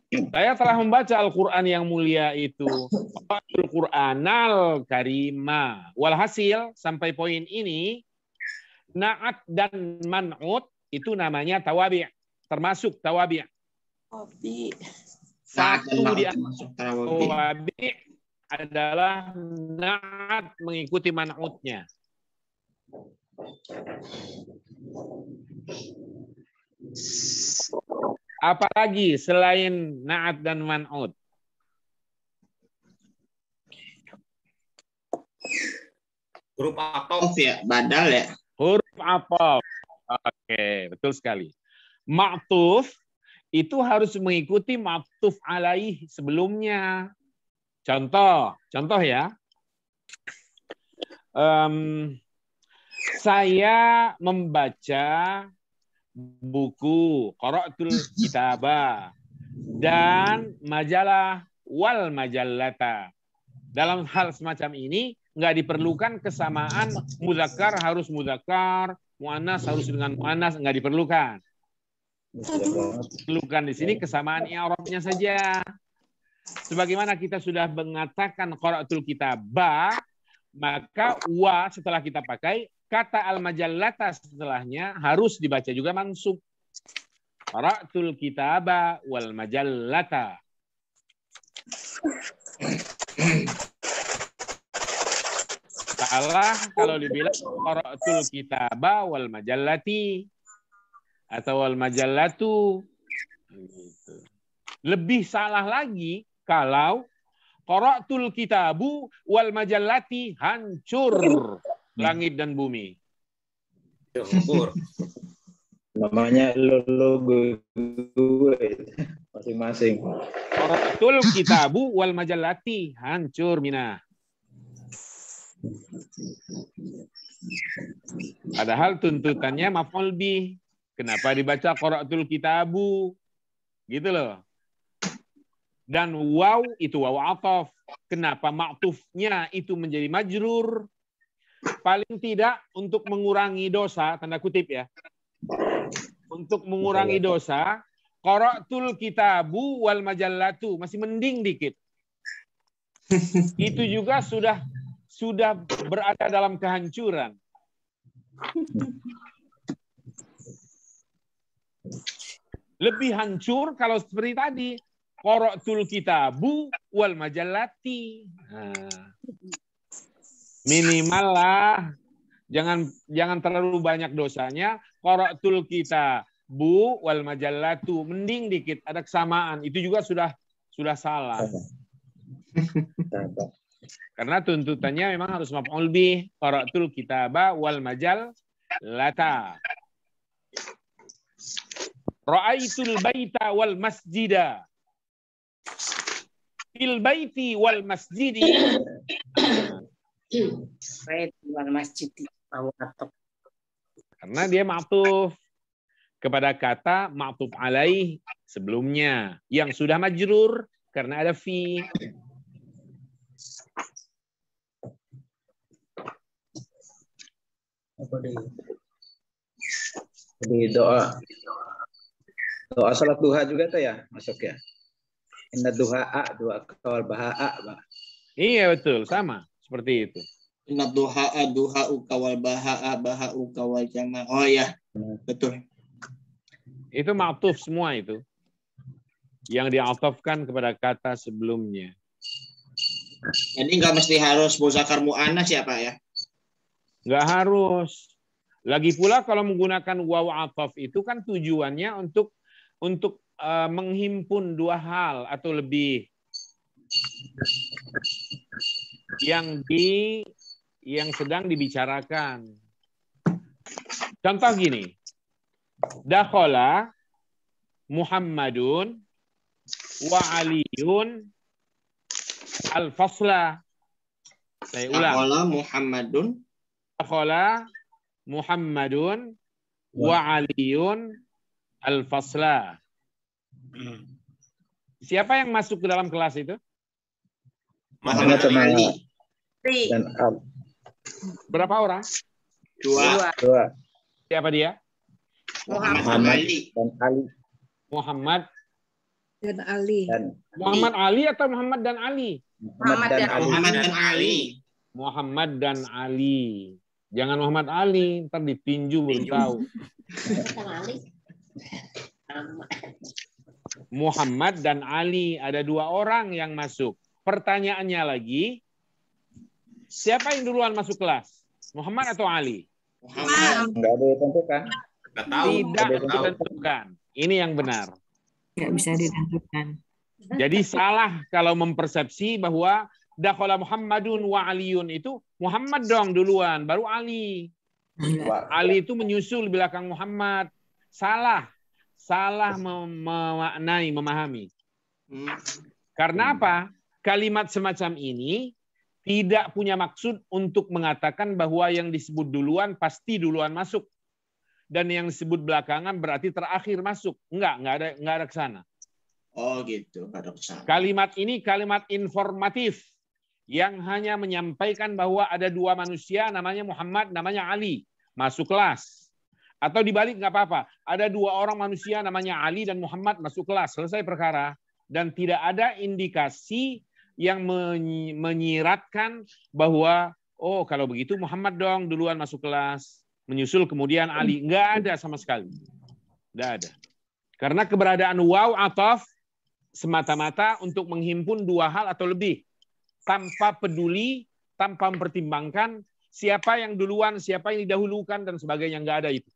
Saya telah membaca Al-Quran yang mulia itu. al al karima. Walhasil, sampai poin ini, na'at dan man'ut itu namanya tawabi' termasuk tawabi'. Satu di tawabi' adalah naat mengikuti manautnya. Apalagi selain naat dan manaut, Huruf atom ya, badal ya. Huruf apa? Oke, betul sekali. Maktuf itu harus mengikuti maktuf alaih sebelumnya. Contoh, contoh ya. Um, saya membaca buku Qara'atul Kitabah dan majalah wal majallata. Dalam hal semacam ini nggak diperlukan kesamaan mudakar harus mudakar, muanas harus dengan muanas nggak diperlukan. Perlukan di sini kesamaan i'rabnya saja sebagaimana kita sudah mengatakan qara'atul kitaba, maka wa setelah kita pakai kata al-majallata setelahnya harus dibaca juga mansub. Qara'atul kitaba wal majallata. Salah kalau dibilang qara'atul kitaba wal majallati atau wal majallatu. Gitu. Lebih salah lagi kalau Qara'tul kitabu wal majallati hancur langit dan bumi. Syukur. Namanya lo gue masing-masing. Qara'tul kitabu wal majallati hancur mina. Padahal tuntutannya maf'ul bih. Kenapa dibaca qara'tul kitabu? Gitu loh. Dan waw itu waw atof. Kenapa maktufnya itu menjadi majrur? Paling tidak untuk mengurangi dosa, tanda kutip ya. Untuk mengurangi dosa, kita kitabu wal majallatu. Masih mending dikit. Itu juga sudah sudah berada dalam kehancuran. Lebih hancur kalau seperti tadi kita bu wal majallati. Nah. Minimal lah jangan jangan terlalu banyak dosanya. kita bu wal majallatu. Mending dikit ada kesamaan. Itu juga sudah sudah salah. Karena tuntutannya memang harus maf'ul bih, qara'tul kitaba wal majal lata. Ra'aitul baita wal masjidah fil baiti wal masjidi bait wal masjidi karena dia ma'tuf kepada kata ma'tuf alaih sebelumnya yang sudah majrur karena ada fi apa di di doa doa salat duha juga tuh ya masuk ya Inna duha'a dua kawal baha'a. Bah. Iya betul, sama seperti itu. Inna duha'a duha'u kawal baha'a baha'u kawal jama. Oh ya, betul. Itu ma'tuf semua itu. Yang diatofkan kepada kata sebelumnya. Jadi nggak mesti harus muzakar mu'anas ya Pak ya? Nggak harus. Lagi pula kalau menggunakan waw atof itu kan tujuannya untuk untuk uh, menghimpun dua hal atau lebih yang di yang sedang dibicarakan. Contoh gini. Dakhala Muhammadun wa Aliun al-fasla. Saya ulang. Dakhala Muhammadun Dakhala Muhammadun wa Aliun al-fasla. Mm-hmm. Siapa yang masuk ke dalam kelas itu? Muhammad Dan Ab. Berapa orang? Dua. Dua. Siapa dia? Muhammad, dan Ali. Muhammad dan Ali. Muhammad Ali atau Muhammad dan Ali? Muhammad, dan, Ali. Muhammad dan Ali. Muhammad dan Ali. Jangan Muhammad Ali, ntar ditinju baru tahu. Muhammad dan Ali. Ada dua orang yang masuk. Pertanyaannya lagi, siapa yang duluan masuk kelas? Muhammad atau Ali? Muhammad. Tidak ada Tidak ditentukan. Ini yang benar. Tidak bisa ditentukan. Jadi salah kalau mempersepsi bahwa dakhala Muhammadun wa Aliun itu Muhammad dong duluan, baru Ali. Ali itu menyusul belakang Muhammad. Salah salah mem memaknai, memahami. Hmm. Karena apa? Kalimat semacam ini tidak punya maksud untuk mengatakan bahwa yang disebut duluan pasti duluan masuk dan yang disebut belakangan berarti terakhir masuk. Enggak, enggak ada enggak ada ke sana. Oh, gitu. ada ke sana. Kalimat ini kalimat informatif yang hanya menyampaikan bahwa ada dua manusia namanya Muhammad, namanya Ali. Masuk kelas. Atau dibalik nggak apa-apa. Ada dua orang manusia namanya Ali dan Muhammad masuk kelas, selesai perkara. Dan tidak ada indikasi yang menyiratkan bahwa oh kalau begitu Muhammad dong duluan masuk kelas, menyusul kemudian Ali. Nggak ada sama sekali. Nggak ada. Karena keberadaan waw atof semata-mata untuk menghimpun dua hal atau lebih. Tanpa peduli, tanpa mempertimbangkan siapa yang duluan, siapa yang didahulukan, dan sebagainya. Nggak ada itu.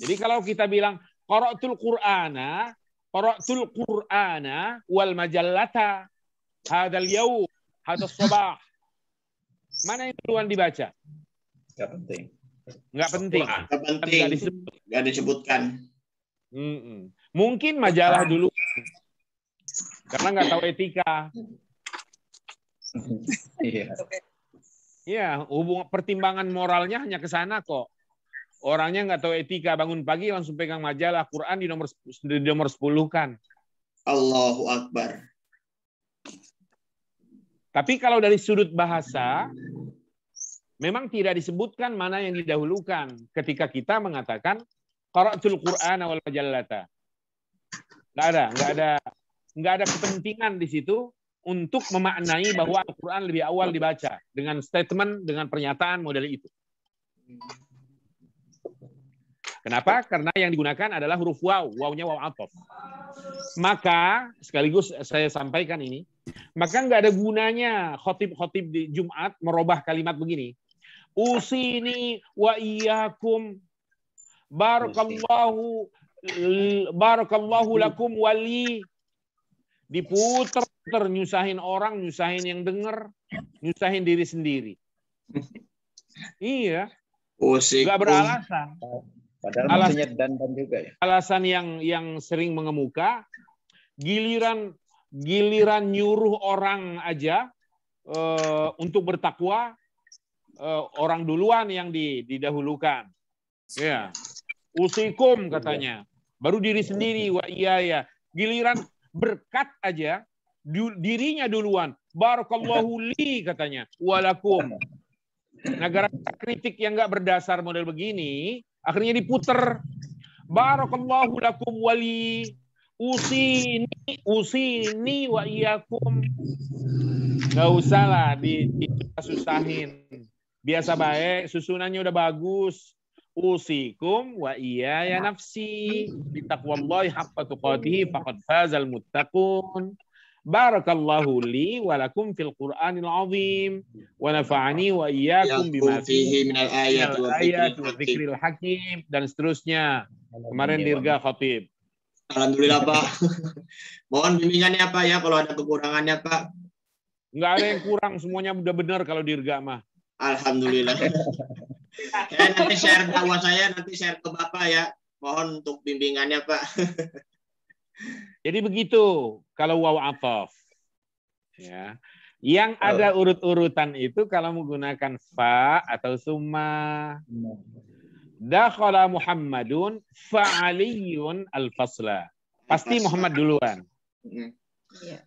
Jadi kalau kita bilang qara'tul Qur'ana, qara'tul Qur'ana wal majallata hadal yaum, hadas sabah. Mana yang duluan dibaca? Enggak penting. Enggak penting. Enggak penting. Enggak disebutkan. Mm -mm. Mungkin majalah dulu. Karena nggak tahu etika. Iya. Iya, hubungan pertimbangan moralnya hanya ke sana kok. Orangnya nggak tahu etika, bangun pagi langsung pegang majalah Quran di nomor di nomor 10 kan. Allahu Akbar. Tapi kalau dari sudut bahasa, memang tidak disebutkan mana yang didahulukan ketika kita mengatakan qara'tul Qur'an wal majallata. Nggak ada, nggak ada, nggak ada kepentingan di situ untuk memaknai bahwa Al-Quran lebih awal dibaca dengan statement, dengan pernyataan model itu. Kenapa? Karena yang digunakan adalah huruf waw, wawnya waw atof. Maka sekaligus saya sampaikan ini, maka nggak ada gunanya khotib-khotib di Jumat merubah kalimat begini. Usini wa iyakum barakallahu barakallahu lakum wali diputer puter nyusahin orang, nyusahin yang denger, nyusahin diri sendiri. Iya. Usikum. Gak beralasan. Padahal Alas, maksudnya dan juga ya. Alasan yang yang sering mengemuka, giliran giliran nyuruh orang aja uh, untuk bertakwa, uh, orang duluan yang didahulukan. Ya. Yeah. Usikum iya. katanya. Baru diri sendiri iya. wa iya ya. Giliran berkat aja dirinya duluan. Barakallahu li katanya. Walakum. Iya. Negara kritik yang nggak berdasar model begini, Akhirnya diputer. Barakallahu lakum wali usini usini wa iyakum. nggak usah lah di, di susahin. Biasa baik, susunannya udah bagus. Usikum wa iya ya nafsi. Bitaqwallahi haqqa tuqatihi faqad fazal muttaqun. Barakallahu li wa lakum fil Qur'anil azim wa nafa'ani wa iyyakum bima fihi al-ayat wa dzikril hakim dan seterusnya. Kemarin dirga khatib. Alhamdulillah Pak. Mohon bimbingannya Pak ya kalau ada kekurangannya Pak. Enggak ada yang kurang, semuanya udah benar kalau dirga mah. Alhamdulillah. ya, nanti share dakwah saya, nanti share ke Bapak ya. Mohon untuk bimbingannya Pak. Jadi begitu kalau waw ataf. Ya. Yang ada urut-urutan itu kalau menggunakan fa atau summa. Dakhala Muhammadun fa'aliyun al-fasla. Pasti Muhammad duluan. Mm-hmm. Iya.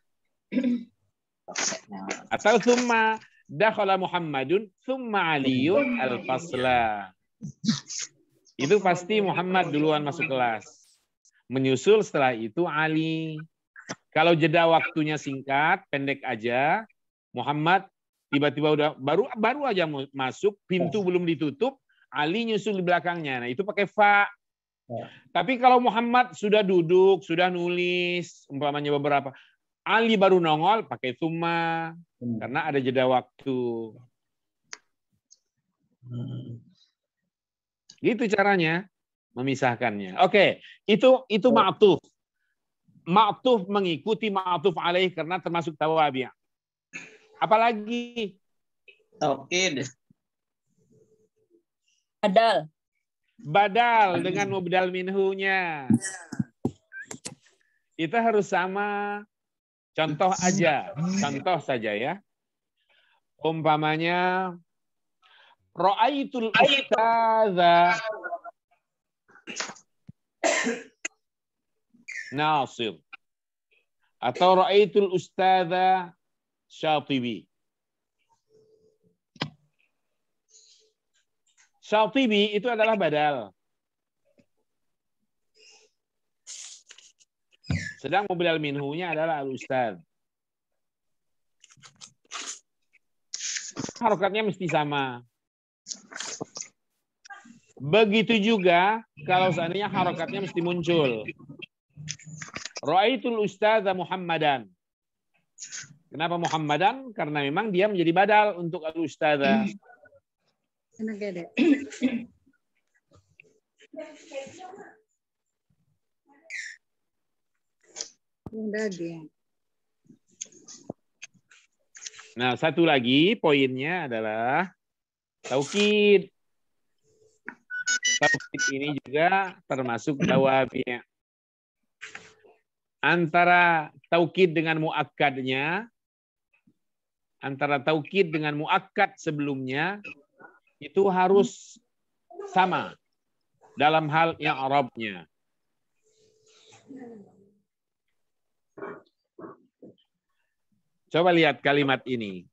Atau summa dakhala Muhammadun summa aliyun al-fasla. Itu pasti Muhammad duluan masuk kelas. Menyusul setelah itu Ali. Kalau jeda waktunya singkat, pendek aja. Muhammad tiba-tiba udah baru baru aja masuk, pintu ya. belum ditutup, Ali nyusul di belakangnya. Nah, itu pakai fa. Oh. Tapi kalau Muhammad sudah duduk, sudah nulis, umpamanya beberapa, Ali baru nongol pakai tuma hmm. karena ada jeda waktu. Hmm. Gitu caranya memisahkannya. Oke, okay. itu itu oh. ma'tuf. Ma'tuf mengikuti ma'tuf alaih karena termasuk tawabi. Apalagi taukid. Badal. Badal dengan mubdal minhunya. Itu harus sama. Contoh aja, contoh saja ya. Umpamanya ro'aitul ustadza Nasir. Atau ra'aitul ustadha Syatibi. Syatibi itu adalah badal. Sedang mobil minhunya adalah al-ustad. Harokatnya mesti sama. Begitu juga kalau seandainya harokatnya mesti muncul. Ra'aitul ustaz Muhammadan. Kenapa Muhammadan? Karena memang dia menjadi badal untuk al ustadz. Nah, satu lagi poinnya adalah taukid. Tauhid ini juga termasuk jawabnya Antara tauhid dengan muakkadnya, antara tauhid dengan muakkad sebelumnya, itu harus sama dalam hal yang Arabnya. Coba lihat kalimat ini.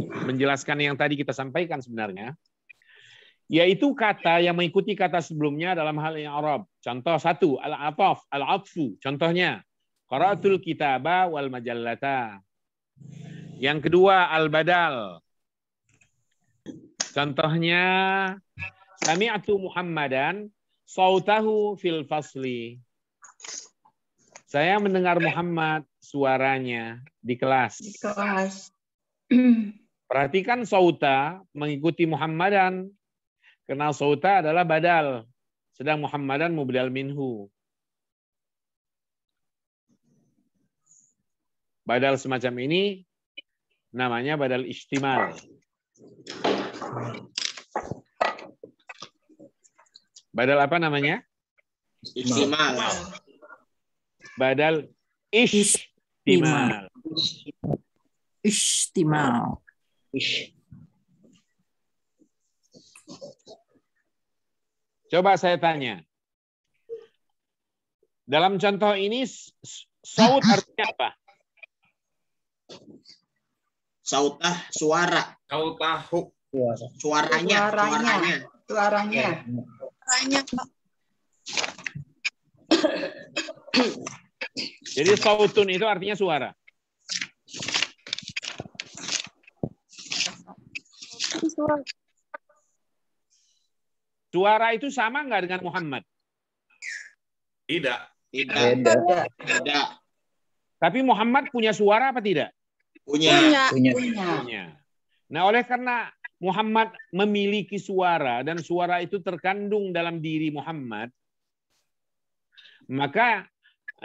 Menjelaskan yang tadi kita sampaikan sebenarnya yaitu kata yang mengikuti kata sebelumnya dalam hal yang Arab. Contoh satu, al-ataf, al-atfu. Contohnya, qara'atul kitaba wal majallata. Yang kedua, al-badal. Contohnya, sami'atu Muhammadan sautahu fil fasli. Saya mendengar Muhammad suaranya di kelas. Di kelas. Perhatikan sauta mengikuti Muhammadan karena sauta adalah badal. Sedang Muhammadan mubdal minhu. Badal semacam ini namanya badal istimal. Badal apa namanya? Istimal. Badal istimal. Istimal. istimal. Coba saya tanya. Dalam contoh ini, saut artinya apa? Sautah, suara. Sautah, Suaranya. Suaranya. Suaranya. Suaranya. Jadi sautun itu artinya suara. Suara. Suara itu sama nggak dengan Muhammad? Tidak. Tidak. Tidak. Tidak. Tapi Muhammad punya suara apa tidak? Punya. Punya. punya. punya. Nah, oleh karena Muhammad memiliki suara dan suara itu terkandung dalam diri Muhammad, maka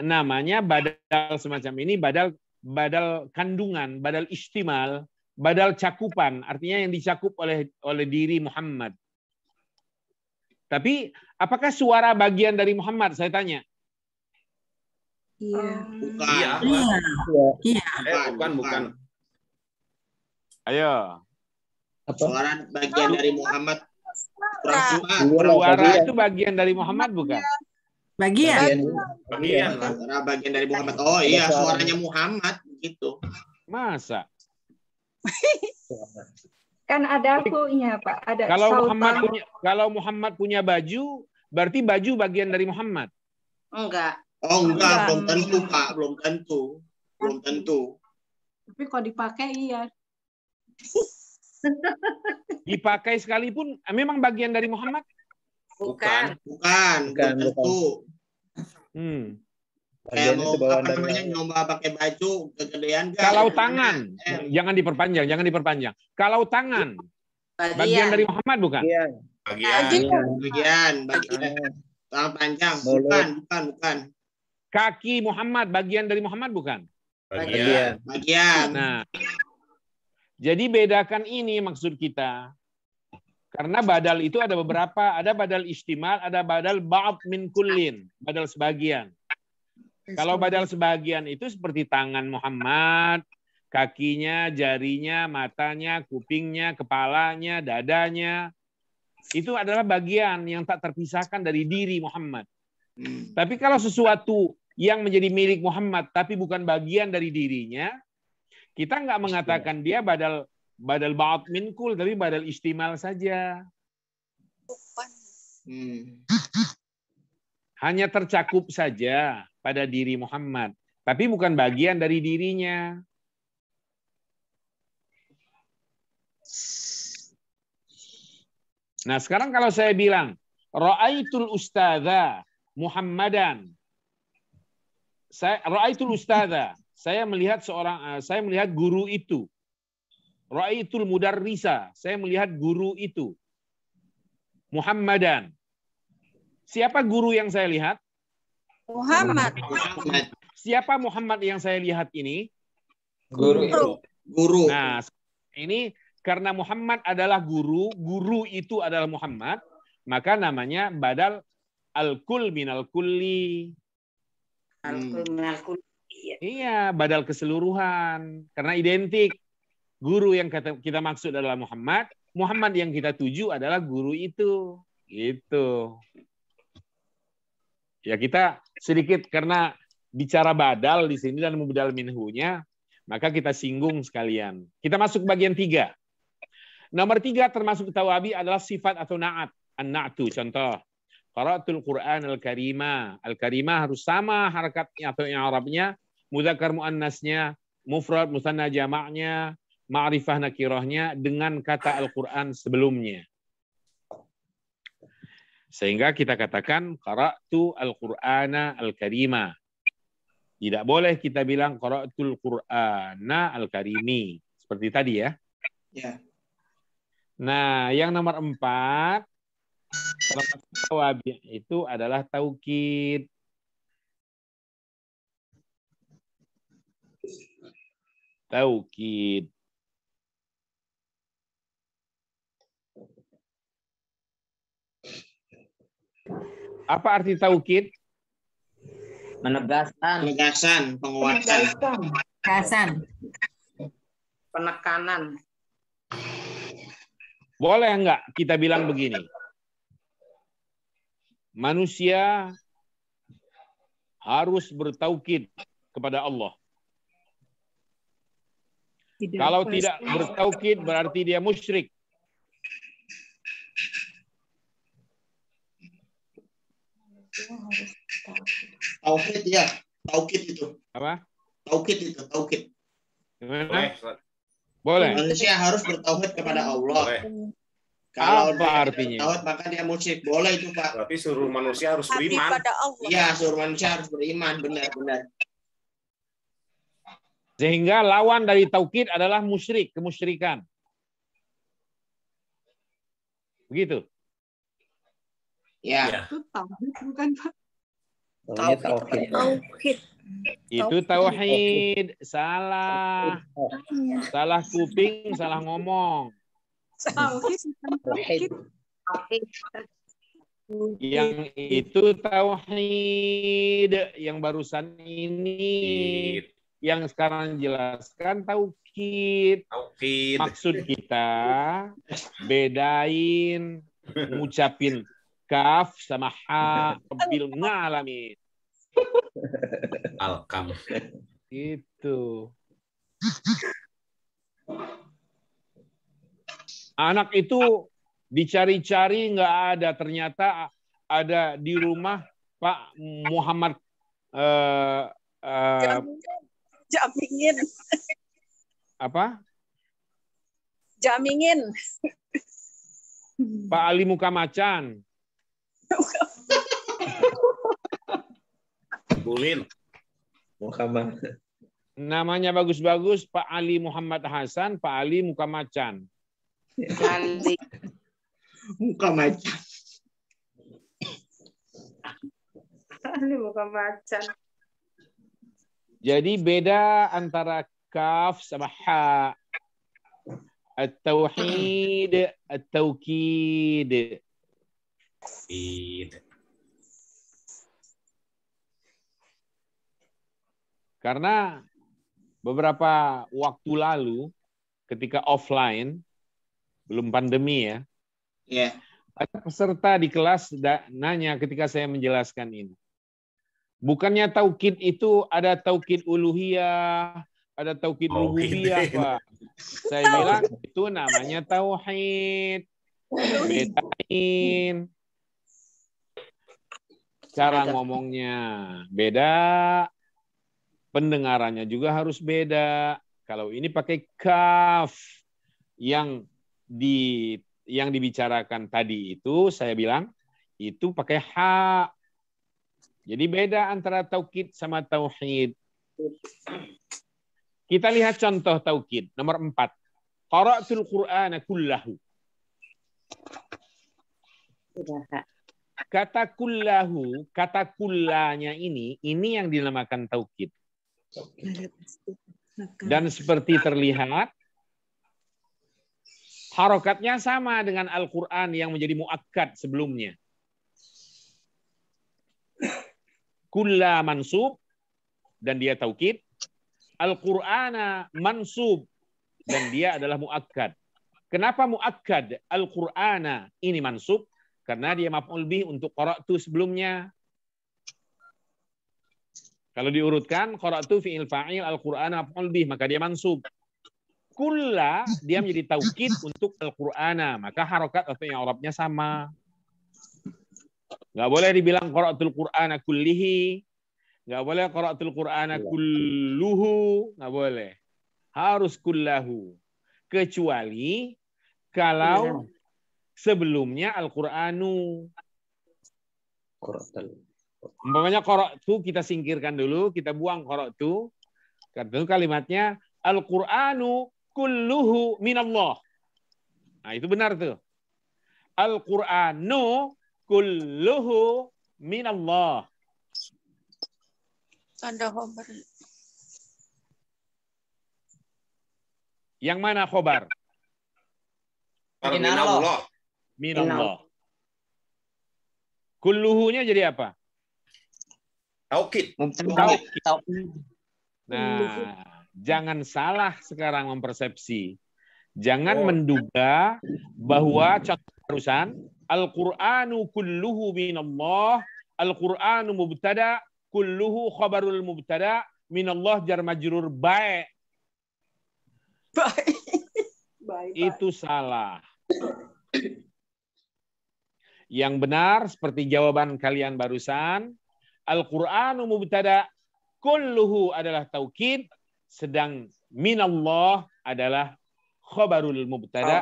namanya badal semacam ini badal badal kandungan, badal istimal, badal cakupan, artinya yang dicakup oleh oleh diri Muhammad. Tapi apakah suara bagian dari Muhammad? Saya tanya. Iya. Bukan. Iya. iya. iya. Eh, bukan, bukan. Ayo. Apa? Suara bagian dari Muhammad. Suara, suara itu bagian dari Muhammad bukan? Bagian. Bagian. Iya, suara bagian dari Muhammad. Oh iya, suaranya Muhammad gitu. Masa? Kan ada hunya Pak. Ada kalau Muhammad punya, kalau Muhammad punya baju, berarti baju bagian dari Muhammad. Enggak. Oh enggak, enggak. belum tentu Pak, belum tentu, belum tentu. Tapi kalau dipakai iya. dipakai sekalipun, memang bagian dari Muhammad? Bukan. Bukan, bukan, bukan tentu. Hmm. Eh, Kalau tangan, eh. jangan diperpanjang, jangan diperpanjang. Kalau tangan, bagian, bagian dari Muhammad bukan? Bagian, bagian, bagian, bagian. tangan panjang, bukan, bukan, bukan. Kaki Muhammad bagian dari Muhammad bukan? Bagian, bagian. Nah, jadi bedakan ini maksud kita. Karena badal itu ada beberapa, ada badal istimal, ada badal ba'd min kullin, badal sebagian. Kalau badal sebagian itu seperti tangan Muhammad, kakinya, jarinya, matanya, kupingnya, kepalanya, dadanya. Itu adalah bagian yang tak terpisahkan dari diri Muhammad. Hmm. Tapi kalau sesuatu yang menjadi milik Muhammad tapi bukan bagian dari dirinya, kita nggak mengatakan dia badal badal ba'at minkul tapi badal istimal saja. Hmm. Hanya tercakup saja pada diri Muhammad, tapi bukan bagian dari dirinya. Nah, sekarang kalau saya bilang, Ra'aitul ustadha Muhammadan. Saya Ra'aitul ustadha, saya melihat seorang eh, saya melihat guru itu. Ra'aitul mudarrisa, saya melihat guru itu. Muhammadan. Siapa guru yang saya lihat? Muhammad. Muhammad. Siapa Muhammad yang saya lihat ini? Guru. Guru. Nah, ini karena Muhammad adalah guru, guru itu adalah Muhammad, maka namanya badal al-kul al kulli. Al-kul hmm. al kulli. Iya. iya, badal keseluruhan. Karena identik. Guru yang kita, kita maksud adalah Muhammad, Muhammad yang kita tuju adalah guru itu. Gitu ya kita sedikit karena bicara badal di sini dan mubdal minhunya, maka kita singgung sekalian. Kita masuk bagian tiga. Nomor tiga termasuk tawabi adalah sifat atau naat. An-na'tu, contoh. Qara'atul Qur'an al-karima. Al-karima harus sama harakatnya atau yang Arabnya, Mudhakar muannasnya, mufrad musanna jamaknya, ma'rifah nakirahnya dengan kata Al-Qur'an sebelumnya. Sehingga kita katakan qara'tu al-Qur'ana al-Karima. Tidak boleh kita bilang qara'tul Qur'ana al-Karimi seperti tadi ya. Ya. Nah, yang nomor empat itu adalah taukid. Taukid. Apa arti taukid? Menegaskan. Menegaskan, penguatan. Penegasan. Penekanan. Boleh enggak kita bilang begini? Manusia harus bertaukid kepada Allah. Kalau tidak bertaukid berarti dia musyrik. yang Tauhid ya, tauhid itu. Apa? Tauhid itu, tauhid. Boleh. Boleh. Manusia harus bertauhid kepada Allah. Boleh. Kalau apa artinya? Tauhid maka dia musyrik. Boleh itu, Pak. Berarti suruh manusia harus Tapi beriman. Iya, suruh manusia harus beriman, benar-benar. Sehingga lawan dari tauhid adalah musyrik, kemusyrikan. Begitu. Ya, iya. itu tauhid bukan Pak? Tauhid. Itu tauhid. Salah. Iya. Salah kuping, salah ngomong. Yang itu tauhid, yang barusan ini, yang sekarang jelaskan tauhid. Tauhid. Maksud kita bedain ngucapin kaf sama ha rabbil ngalamin. Alkam. Itu. Anak itu dicari-cari nggak ada, ternyata ada di rumah Pak Muhammad uh, eh, uh, eh, Jamingin. Apa? Jamingin. Pak Ali Mukamacan. Bulin. Muhammad. Namanya bagus-bagus Pak Ali Muhammad Hasan, Pak Ali Muka Macan. Ali. Muka Macan. Ali Muka Macan. Jadi beda antara kaf sama ha. At-tauhid, at at COVID. Karena beberapa waktu lalu ketika offline belum pandemi ya. Yeah. Ada peserta di kelas nanya ketika saya menjelaskan ini. Bukannya tauhid itu ada tauhid uluhiyah, ada tauhid rububiyah, Pak. Saya bilang itu namanya tauhid. Bedain cara ngomongnya beda, pendengarannya juga harus beda. Kalau ini pakai kaf yang di yang dibicarakan tadi itu saya bilang itu pakai ha. Jadi beda antara taukid sama tauhid. Kita lihat contoh taukid nomor 4. Qara'tul Qur'ana kullahu kata kullahu, kata kullanya ini, ini yang dinamakan taukid. Dan seperti terlihat, harokatnya sama dengan Al-Quran yang menjadi muakkad sebelumnya. Kulla mansub, dan dia taukid. Al-Qur'ana mansub, dan dia adalah muakkad. Kenapa muakkad Al-Qur'ana ini mansub? Karena dia maf'ul bih untuk tu sebelumnya. Kalau diurutkan qara'tu fi'il fa'il al-Qur'an maf'ul bih, maka dia mansub. Kulla dia menjadi taukid untuk al-Qur'ana, maka harokat atau yang Arabnya sama. Nggak boleh dibilang qara'tul Qur'ana kullihi. Nggak boleh qara'tul Qur'ana iya. kulluhu. Nggak boleh. Harus kullahu. Kecuali kalau iya sebelumnya Al-Qur'anu. Umpamanya qara'tu kita singkirkan dulu, kita buang qara'tu. Karena kalimatnya Al-Qur'anu kulluhu minallah. Nah, itu benar tuh. Al-Qur'anu kulluhu minallah. Tanda khobar. Yang mana khobar? Minallah minallah. Kulluhunya jadi apa? Taukid. Taukid. Nah, jangan salah sekarang mempersepsi. Jangan oh. menduga bahwa contoh barusan Al-Qur'anu kulluhu minallah, Al-Qur'anu mubtada, kulluhu khabarul mubtada, minallah jar majrur baik. Baik. Itu salah. yang benar seperti jawaban kalian barusan. al quran mubtada kulluhu adalah taukid sedang minallah adalah khobarul mubtada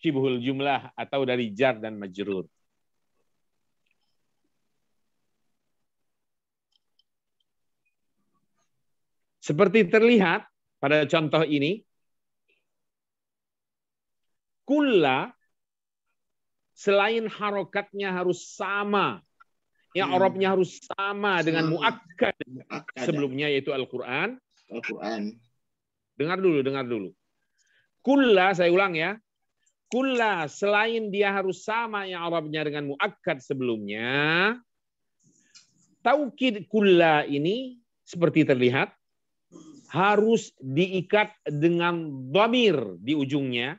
syibhul jumlah atau dari jar dan majrur. Seperti terlihat pada contoh ini, kulla Selain harokatnya harus sama, ya Arabnya hmm. harus sama dengan muakkad ya. sebelumnya yaitu Al-Qur'an. Al-Qur'an. Dengar dulu, dengar dulu. Kulla saya ulang ya. Kulla selain dia harus sama ya Arabnya dengan muakkad sebelumnya. Taukid kulla ini seperti terlihat harus diikat dengan domir di ujungnya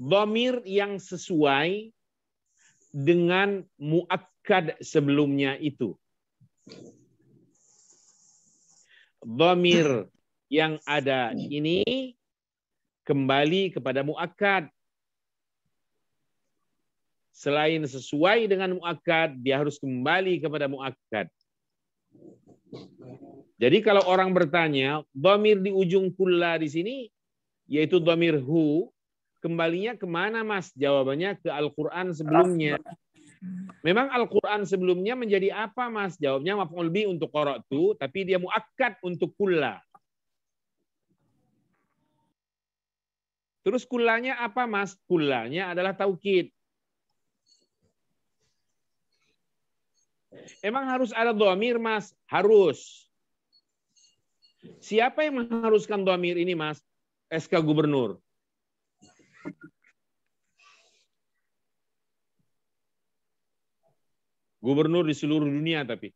domir yang sesuai dengan muakkad sebelumnya itu. Domir yang ada ini kembali kepada muakkad. Selain sesuai dengan muakkad, dia harus kembali kepada muakkad. Jadi kalau orang bertanya, domir di ujung kulla di sini, yaitu domir hu, kembalinya kemana Mas? Jawabannya ke Al-Quran sebelumnya. Memang Al-Quran sebelumnya menjadi apa Mas? Jawabnya maf'ul bi untuk qara'tu, tapi dia muakkad untuk kulla. Terus kulanya apa Mas? Kulanya adalah taukid. Emang harus ada domir Mas? Harus. Siapa yang mengharuskan domir ini Mas? SK Gubernur. Gubernur di seluruh dunia tapi.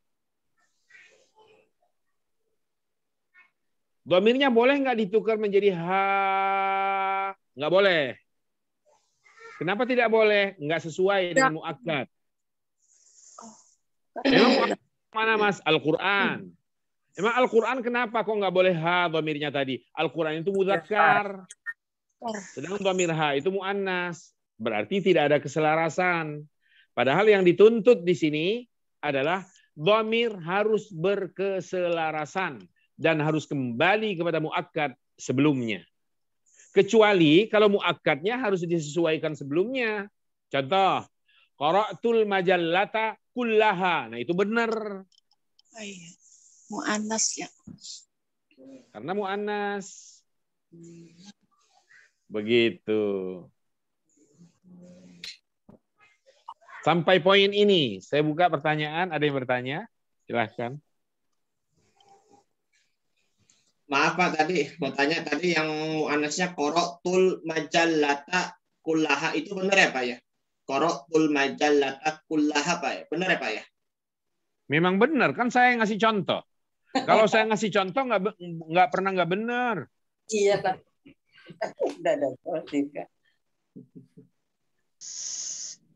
Domirnya boleh nggak ditukar menjadi h Nggak boleh. Kenapa tidak boleh? Nggak sesuai dengan muakkad. Emang mana mas Al-Quran? Emang Al-Quran kenapa kok nggak boleh h domirnya tadi? Al-Quran itu mudakar. Ya sedangkan domirha itu mu'annas. Berarti tidak ada keselarasan. Padahal yang dituntut di sini adalah domir harus berkeselarasan dan harus kembali kepada muakkad sebelumnya. Kecuali kalau muakkadnya harus disesuaikan sebelumnya. Contoh, qara'tul majallata kullaha. Nah, itu benar. Oh iya, mu'annas ya. Karena mu'annas. Hmm. Begitu. Sampai poin ini, saya buka pertanyaan. Ada yang bertanya? Silahkan. Maaf Pak tadi, mau tanya tadi yang anasnya korok tul majalata kullaha itu benar ya Pak ya? korok tul majalata kullaha Pak ya? Benar ya Pak ya? Memang benar, kan saya ngasih contoh. Kalau saya ngasih contoh nggak nggak pernah nggak benar. Iya Pak.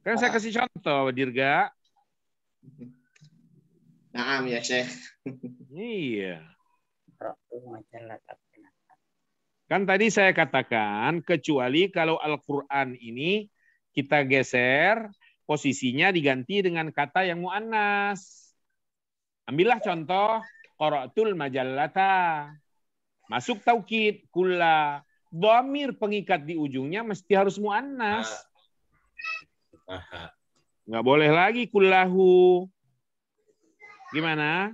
Kan saya kasih contoh dirga. Naam ya Syekh. Iya. Kan tadi saya katakan kecuali kalau Al-Qur'an ini kita geser posisinya diganti dengan kata yang muannas. Ambillah contoh qara'tul majallata. Masuk taukid Kula domir pengikat di ujungnya mesti harus muannas. Nggak boleh lagi kullahu. Gimana?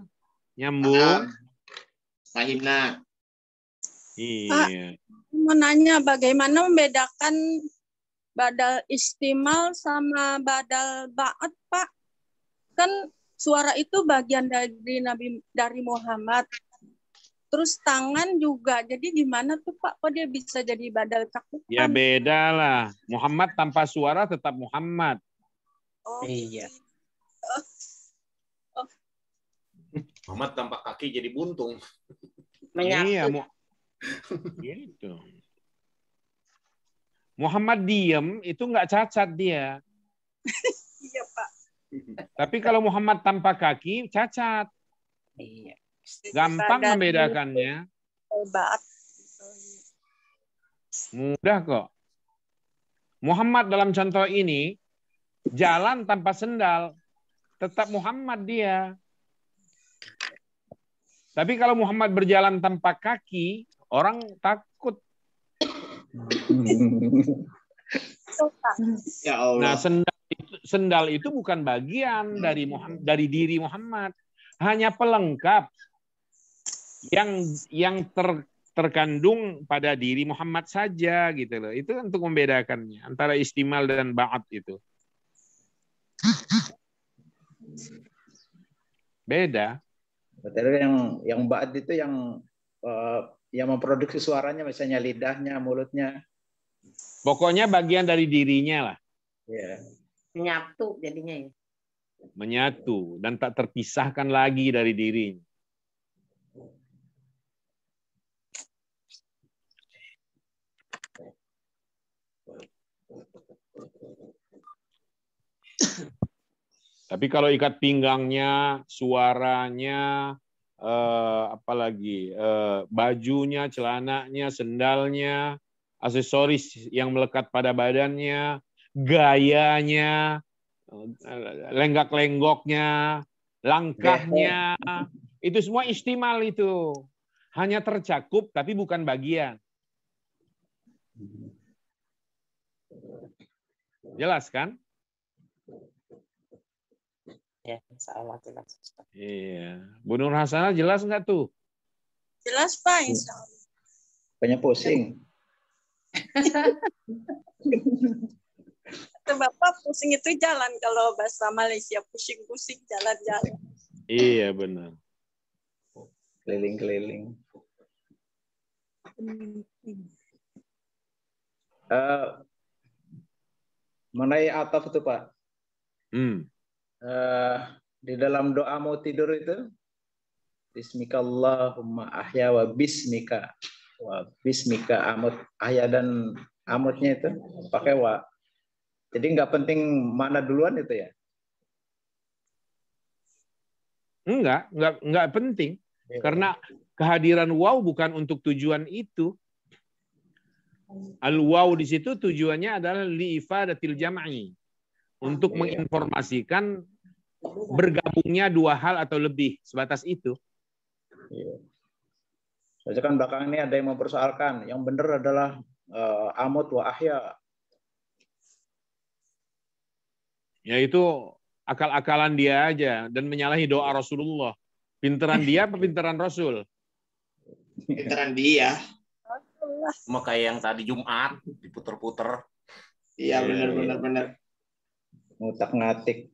Nyambung? Sahibna. Iya. Pak, mau nanya bagaimana membedakan badal istimal sama badal ba'at, Pak? Kan suara itu bagian dari Nabi dari Muhammad. Terus tangan juga. Jadi gimana tuh Pak? Kok dia bisa jadi badal cakupan? Ya beda lah. Muhammad tanpa suara tetap Muhammad. Oh. Iya. Oh. Oh. Muhammad tanpa kaki jadi buntung. Menyakut. Iya, mu gitu. Muhammad diem itu nggak cacat dia. iya Pak. Tapi kalau Muhammad tanpa kaki cacat. Iya. Gampang membedakannya. Mudah kok. Muhammad dalam contoh ini jalan tanpa sendal, tetap Muhammad dia. Tapi kalau Muhammad berjalan tanpa kaki, orang takut. Ya nah, sendal itu, sendal itu bukan bagian dari Muhammad, dari diri Muhammad, hanya pelengkap yang yang ter, terkandung pada diri Muhammad saja gitu loh. Itu untuk membedakannya antara istimal dan ba'at itu. Beda. Betul yang yang ba'at itu yang uh, yang memproduksi suaranya misalnya lidahnya, mulutnya. Pokoknya bagian dari dirinya lah. Yeah. Menyatu jadinya ya. Menyatu dan tak terpisahkan lagi dari dirinya. Tapi kalau ikat pinggangnya, suaranya, eh, apalagi eh, bajunya, celananya, sendalnya, aksesoris yang melekat pada badannya, gayanya, eh, lenggak-lenggoknya, langkahnya, itu semua istimal itu. Hanya tercakup tapi bukan bagian. Jelas kan? Ya, insya Allah jelas. Ustaz. Iya. Bu Nur Hasanah jelas nggak tuh? Jelas, Pak, insya Allah. Banyak pusing. Bapak pusing itu jalan kalau bahasa Malaysia pusing-pusing jalan-jalan. Iya benar. Keliling-keliling. Uh, mengenai atap itu Pak. Hmm uh, di dalam doa mau tidur itu Bismika ahya wa bismika wa bismika amut ahya dan amutnya itu pakai wa. Jadi nggak penting mana duluan itu ya? Enggak, enggak, enggak penting. Ya. Karena kehadiran wow bukan untuk tujuan itu. Al wow di situ tujuannya adalah liifadatil jam'i untuk ya. menginformasikan bergabungnya dua hal atau lebih sebatas itu. Saya kan belakang ini ada yang mempersoalkan, yang benar adalah uh, eh, amut wa ahya. Ya itu akal-akalan dia aja dan menyalahi doa Rasulullah. Pinteran dia apa pinteran Rasul? Pinteran dia. Sama kayak yang tadi Jumat diputer-puter. Iya, iya. benar benar benar. Ngutak ngatik.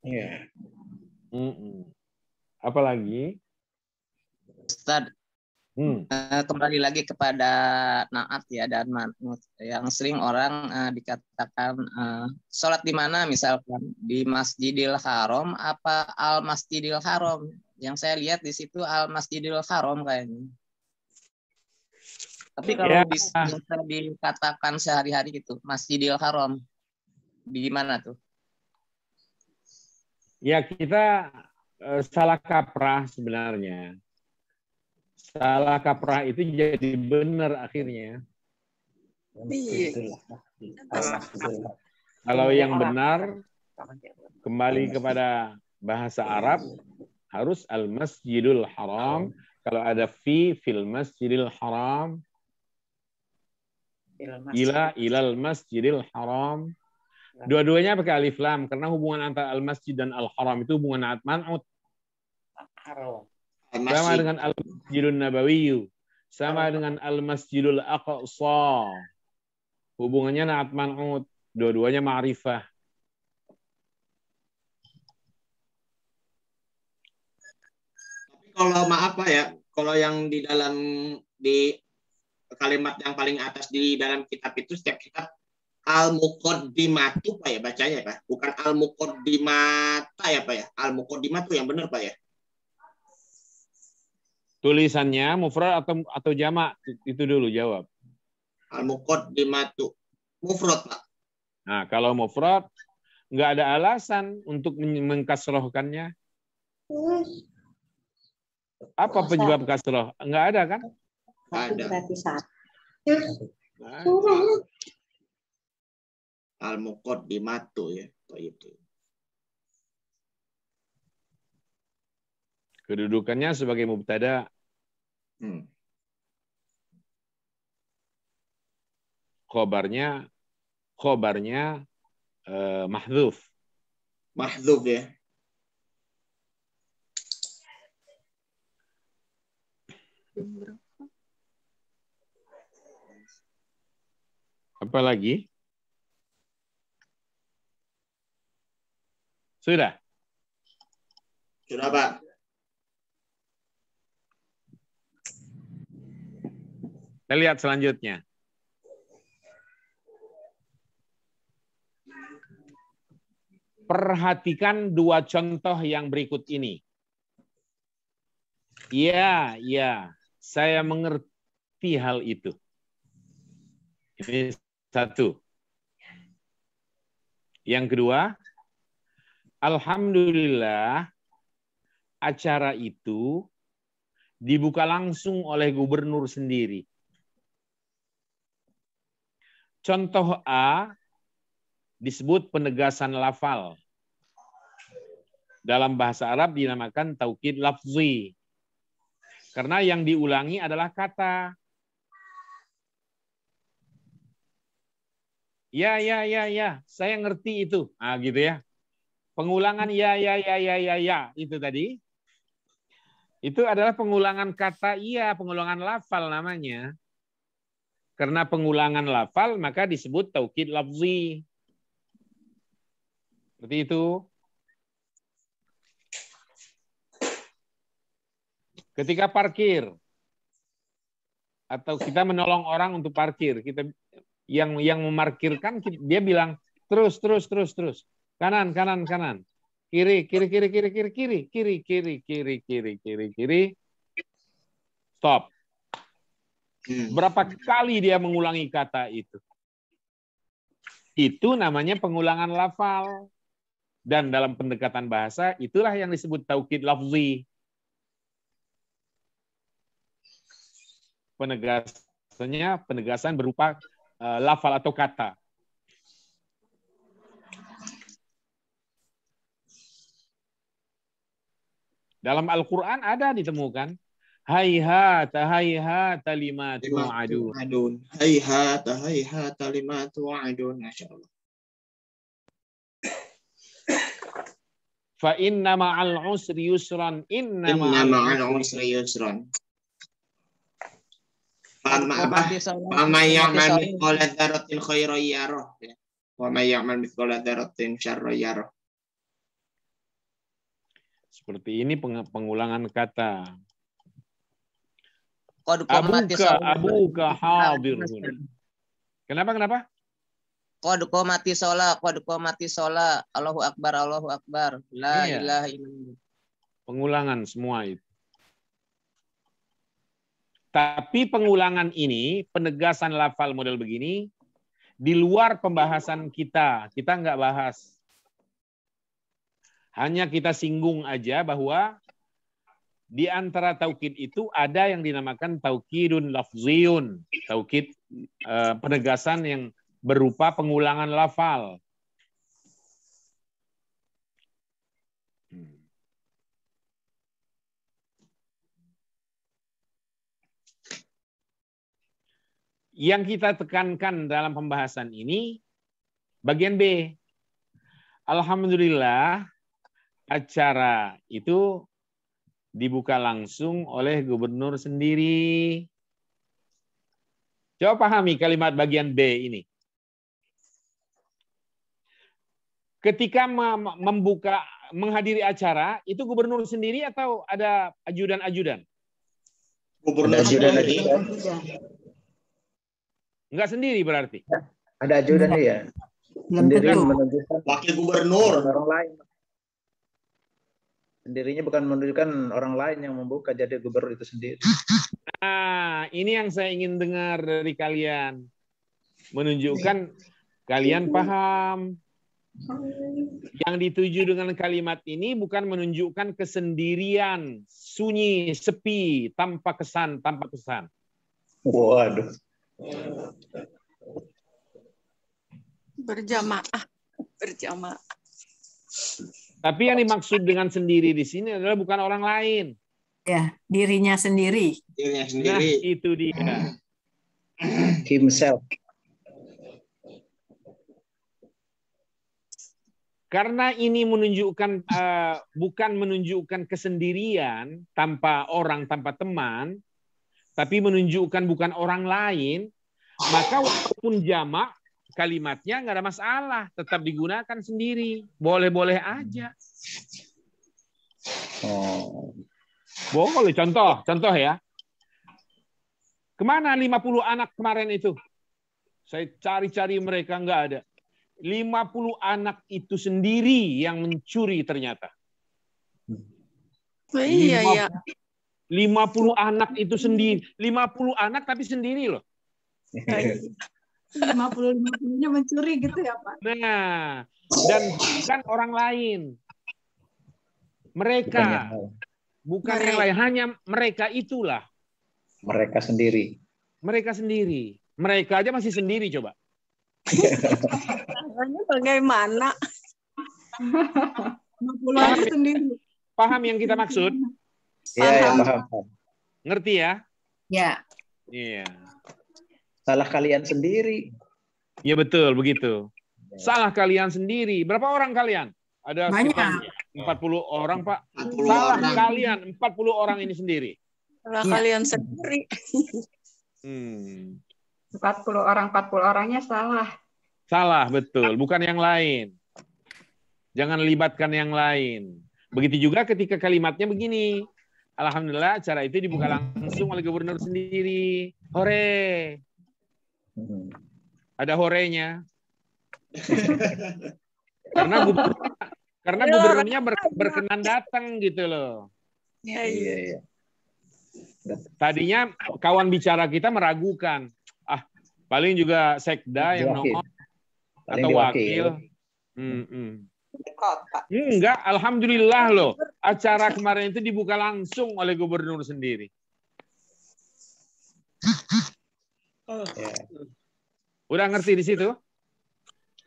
Iya. Yeah. Mm -mm. Apalagi? Ustaz, Hmm. Eh, kembali lagi kepada naat ya dan manut yang sering orang uh, dikatakan uh, sholat di mana misalkan di Masjidil Haram apa Al Masjidil Haram yang saya lihat di situ Al Masjidil Haram kayaknya tapi kalau ya. bisa dikatakan sehari-hari gitu Masjidil Haram di mana tuh Ya kita eh, salah kaprah sebenarnya. Salah kaprah itu jadi benar akhirnya. Iya. Kalau iya, yang benar kembali iya. kepada bahasa Arab harus al masjidul haram. Kalau ada fi fil masjidil haram. Ila ilal masjidil haram. Dua-duanya pakai alif lam karena hubungan antara al masjid dan al haram itu hubungan naat manut. Sama dengan al masjidun nabawi. Sama dengan al masjidul aqsa. Hubungannya naat manut. Dua-duanya ma'rifah. Tapi kalau maaf Pak ya, kalau yang di dalam di kalimat yang paling atas di dalam kitab itu setiap kitab al mukodimatu Pak ya bacanya Pak, bukan al mukodimata ya Pak ya. Al mukodimatu yang benar Pak ya. Tulisannya mufrad atau atau jamak itu dulu jawab. Al mukodimatu mufrad Pak. Nah, kalau mufrad nggak ada alasan untuk mengkasrohkannya. Apa penyebab kasroh? Nggak ada kan? ada al muqaddimatu ya itu kedudukannya sebagai mubtada hmm. khobarnya khobarnya eh, ya Apa lagi? Sudah? Sudah, Pak. Kita lihat selanjutnya. Perhatikan dua contoh yang berikut ini. Ya ya, Saya mengerti hal itu. Ini satu. Yang kedua, Alhamdulillah acara itu dibuka langsung oleh gubernur sendiri. Contoh A disebut penegasan lafal. Dalam bahasa Arab dinamakan taukid lafzi. Karena yang diulangi adalah kata. Ya, ya, ya, ya, saya ngerti itu. Ah, gitu ya. Pengulangan ya ya ya ya ya ya itu tadi. Itu adalah pengulangan kata iya, pengulangan lafal namanya. Karena pengulangan lafal maka disebut taukid lafzi. Seperti itu. Ketika parkir atau kita menolong orang untuk parkir, kita yang yang memarkirkan dia bilang terus terus terus terus. Kanan, kanan, kanan. Kiri, kiri, kiri, kiri, kiri, kiri, kiri, kiri, kiri, kiri, kiri, kiri. Stop. Berapa kali dia mengulangi kata itu? Itu namanya pengulangan lafal. Dan dalam pendekatan bahasa, itulah yang disebut taukid lafzi. Penegasannya, penegasan berupa lafal atau kata. Dalam Al-Quran ada ditemukan. Hayhata hayhata lima tu'adun. Hayhata hayhata lima tu'adun. Masya Allah. Fa inna ma'al usri yusran. Inna ma'al usri yusran. apa? Fama ya'mal mithqala dzarratin khairan yarah. Wa may ya'mal mithqala dzarratin syarran yarah. Seperti ini pengulangan kata. Abuka, abuka hadir. Kenapa, kenapa? Kod komati sola, kod komati sola. Allahu akbar, Allahu akbar. La iya. ilaha illallah. Pengulangan semua itu. Tapi pengulangan ini, penegasan lafal model begini, di luar pembahasan kita. Kita nggak bahas. Hanya kita singgung aja bahwa di antara taukid itu ada yang dinamakan taukidun lafziyun, taukid eh, penegasan yang berupa pengulangan lafal. Hmm. Yang kita tekankan dalam pembahasan ini bagian B. Alhamdulillah acara itu dibuka langsung oleh gubernur sendiri. Coba pahami kalimat bagian B ini. Ketika membuka menghadiri acara, itu gubernur sendiri atau ada ajudan-ajudan? Gubernur ada ajudan sendiri. Enggak sendiri berarti. Ada ajudan ya. Sendiri menunjukkan wakil gubernur orang lain dirinya bukan menunjukkan orang lain yang membuka jadi gubernur itu sendiri. Ah, ini yang saya ingin dengar dari kalian. Menunjukkan iya. kalian iya. paham. Iya. Yang dituju dengan kalimat ini bukan menunjukkan kesendirian, sunyi, sepi, tanpa kesan, tanpa kesan. Waduh. Berjamaah, berjamaah. Tapi yang dimaksud dengan sendiri di sini adalah bukan orang lain. Ya, dirinya sendiri. Dirinya nah, sendiri. Nah, itu dia. Himself. Karena ini menunjukkan uh, bukan menunjukkan kesendirian tanpa orang tanpa teman, tapi menunjukkan bukan orang lain, maka walaupun jamak kalimatnya nggak ada masalah, tetap digunakan sendiri, boleh-boleh aja. Oh. Boleh contoh, contoh ya. Kemana 50 anak kemarin itu? Saya cari-cari mereka nggak ada. 50 anak itu sendiri yang mencuri ternyata. Oh, iya, iya. 50 anak itu sendiri, 50 anak tapi sendiri loh. Iya lima puluh lima punya mencuri gitu ya, Pak. Nah, dan bukan orang lain. Mereka. Bukan yang lain, hanya mereka itulah. Mereka sendiri. Mereka sendiri. Mereka aja masih sendiri, coba. bagaimana? 50 sendiri. Paham yang kita maksud? Iya, ya, paham. Ngerti ya? Ya. Iya. Salah kalian sendiri. Ya betul, begitu. Ya. Salah kalian sendiri. Berapa orang kalian? Ada banyak. 40 orang, Pak. 40 Salah orang. kalian 40 orang ini sendiri. Salah ya. kalian sendiri. Hmm. 40 orang, 40 orangnya salah. Salah, betul. Bukan yang lain. Jangan libatkan yang lain. Begitu juga ketika kalimatnya begini. Alhamdulillah cara itu dibuka langsung oleh gubernur sendiri. Hore. Hmm. Ada horenya. karena gubernur, karena gubernurnya iya, ber, berkenan datang gitu loh. Iya, iya, iya, iya. Tadinya kawan bicara kita meragukan. Ah, paling juga sekda yang nomor atau wakil. Hmm, hmm. hmm. Enggak, alhamdulillah loh. Acara kemarin itu dibuka langsung oleh gubernur sendiri. Yeah. Udah ngerti di situ?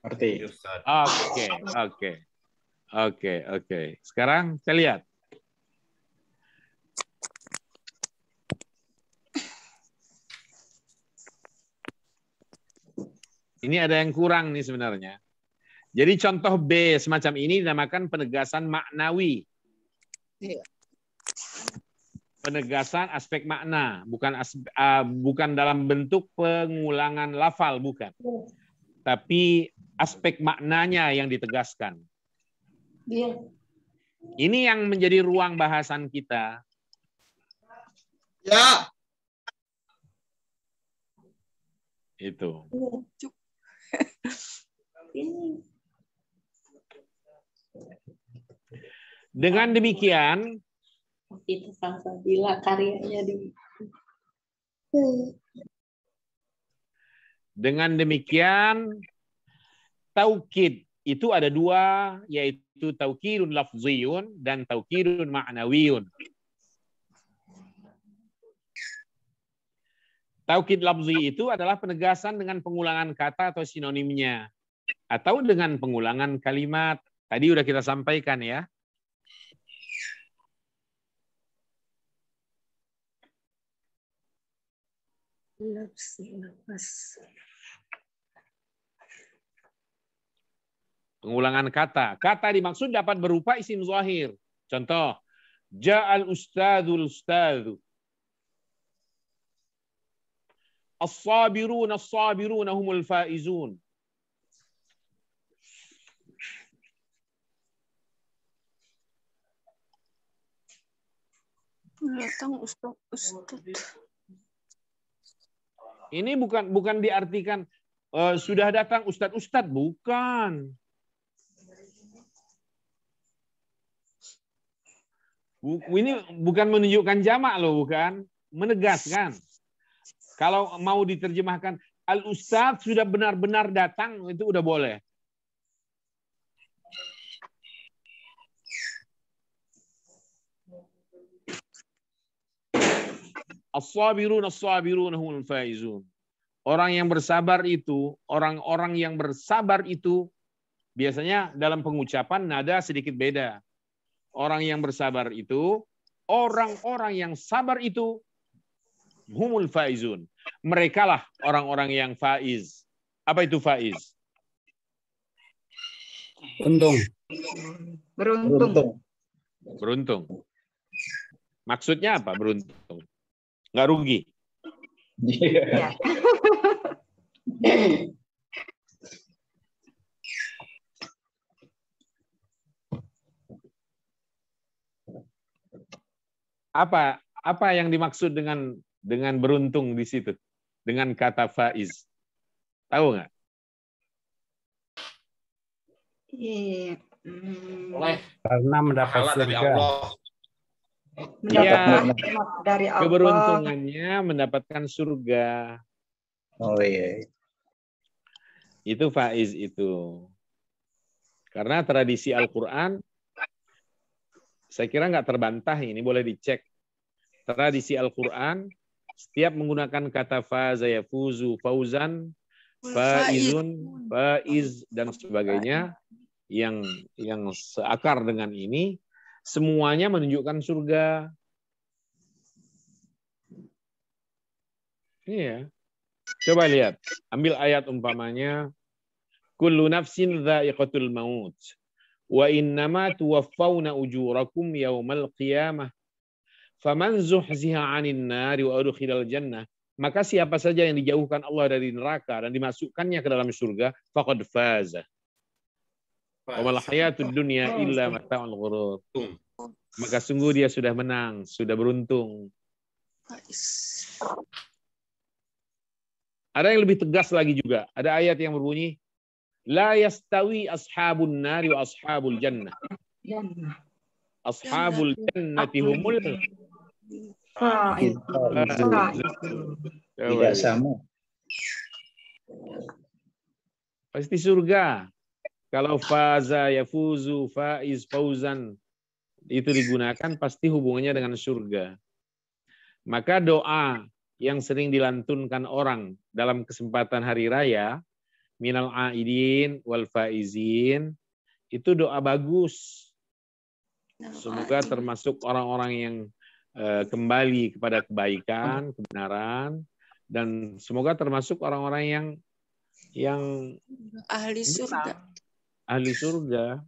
Ngerti. Oke, oke. Oke, oke. Sekarang saya lihat. Ini ada yang kurang nih sebenarnya. Jadi contoh B semacam ini dinamakan penegasan maknawi. Iya penegasan aspek makna, bukan as, uh, bukan dalam bentuk pengulangan lafal bukan. Tapi aspek maknanya yang ditegaskan. Iya. Ini yang menjadi ruang bahasan kita. Ya. Itu. Dengan demikian, seperti tentang karyanya di hmm. Dengan demikian taukid itu ada dua yaitu taukidun lafziyun dan taukidun ma'nawiyun. Taukid lafzi itu adalah penegasan dengan pengulangan kata atau sinonimnya atau dengan pengulangan kalimat. Tadi sudah kita sampaikan ya. Nafsi lepas. Pengulangan kata. Kata dimaksud dapat berupa isim zahir. Contoh, Ja'al ustadzul ustadzu. As-sabirun as-sabirun humul faizun. Datang Ustaz, Ustaz. Ini bukan bukan diartikan uh, sudah datang ustadz-ustadz, bukan. Ini bukan menunjukkan jamak loh, bukan menegaskan. Kalau mau diterjemahkan al ustadz sudah benar-benar datang itu udah boleh. As-sabirun as-sabirun humul faizun. Orang yang bersabar itu, orang-orang yang bersabar itu biasanya dalam pengucapan nada sedikit beda. Orang yang bersabar itu, orang-orang yang sabar itu humul faizun. Merekalah orang-orang yang faiz. Apa itu faiz? Untung. Beruntung. Beruntung. Beruntung. Maksudnya apa beruntung? nggak rugi. Yeah. apa apa yang dimaksud dengan dengan beruntung di situ dengan kata faiz tahu nggak yeah. Iya, iya. mm. karena mendapat surga Allah. Iya. Mendapatkan ya, dari Allah. Keberuntungannya mendapatkan surga. Oh iya, iya. Itu faiz itu. Karena tradisi Al-Quran, saya kira nggak terbantah ini, boleh dicek. Tradisi Al-Quran, setiap menggunakan kata faza Fuzu, fauzan, faizun, faiz, dan sebagainya, yang yang seakar dengan ini, Semuanya menunjukkan surga. Iya. Coba lihat. Ambil ayat umpamanya. Kullu nafsin dha'iqatul maut. Wa innama tuwaffawna ujurakum yawmal qiyamah. Faman zuhziha 'anil nari wa udkhilal jannah maka siapa saja yang dijauhkan Allah dari neraka dan dimasukkannya ke dalam surga faqad faza Wa hayatud dunia oh, illa mata'ul ghurur. Maka sungguh dia sudah menang, sudah beruntung. Ada yang lebih tegas lagi juga. Ada ayat yang berbunyi La yastawi ashabun nari wa ashabul jannah. Ashabul jannati humul Tidak sama. Pasti surga. Kalau faza yafuzu faiz fauzan itu digunakan pasti hubungannya dengan surga. Maka doa yang sering dilantunkan orang dalam kesempatan hari raya minal aidin wal faizin itu doa bagus. Semoga termasuk orang-orang yang eh, kembali kepada kebaikan, kebenaran, dan semoga termasuk orang-orang yang yang ahli surga ahli surga.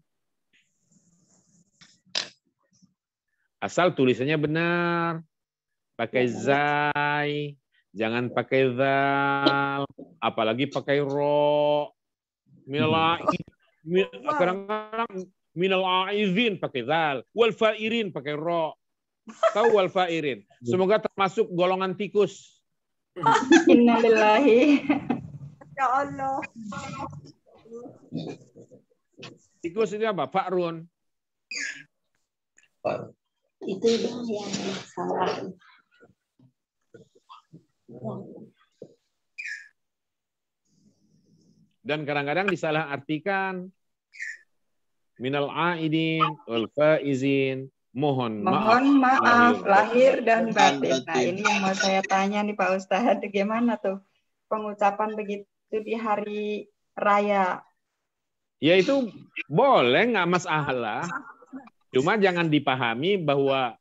Asal tulisannya benar. Pakai ya. zai, jangan pakai zal, apalagi pakai ro. Minal kadang-kadang minal aizin pakai zal, wal fairin pakai ro. Tahu wal fairin? Ya. Semoga termasuk golongan tikus. Innalillahi. Ya Allah. Tikus itu apa? Pak Run. Itu yang salah. Dan kadang-kadang disalah artikan minal aidin wal faizin mohon maaf, mohon maaf, maaf lahir, lahir dan batin. Nah, ini yang mau saya tanya nih Pak Ustaz, bagaimana tuh pengucapan begitu di hari raya Ya itu boleh nggak masalah. Cuma jangan dipahami bahwa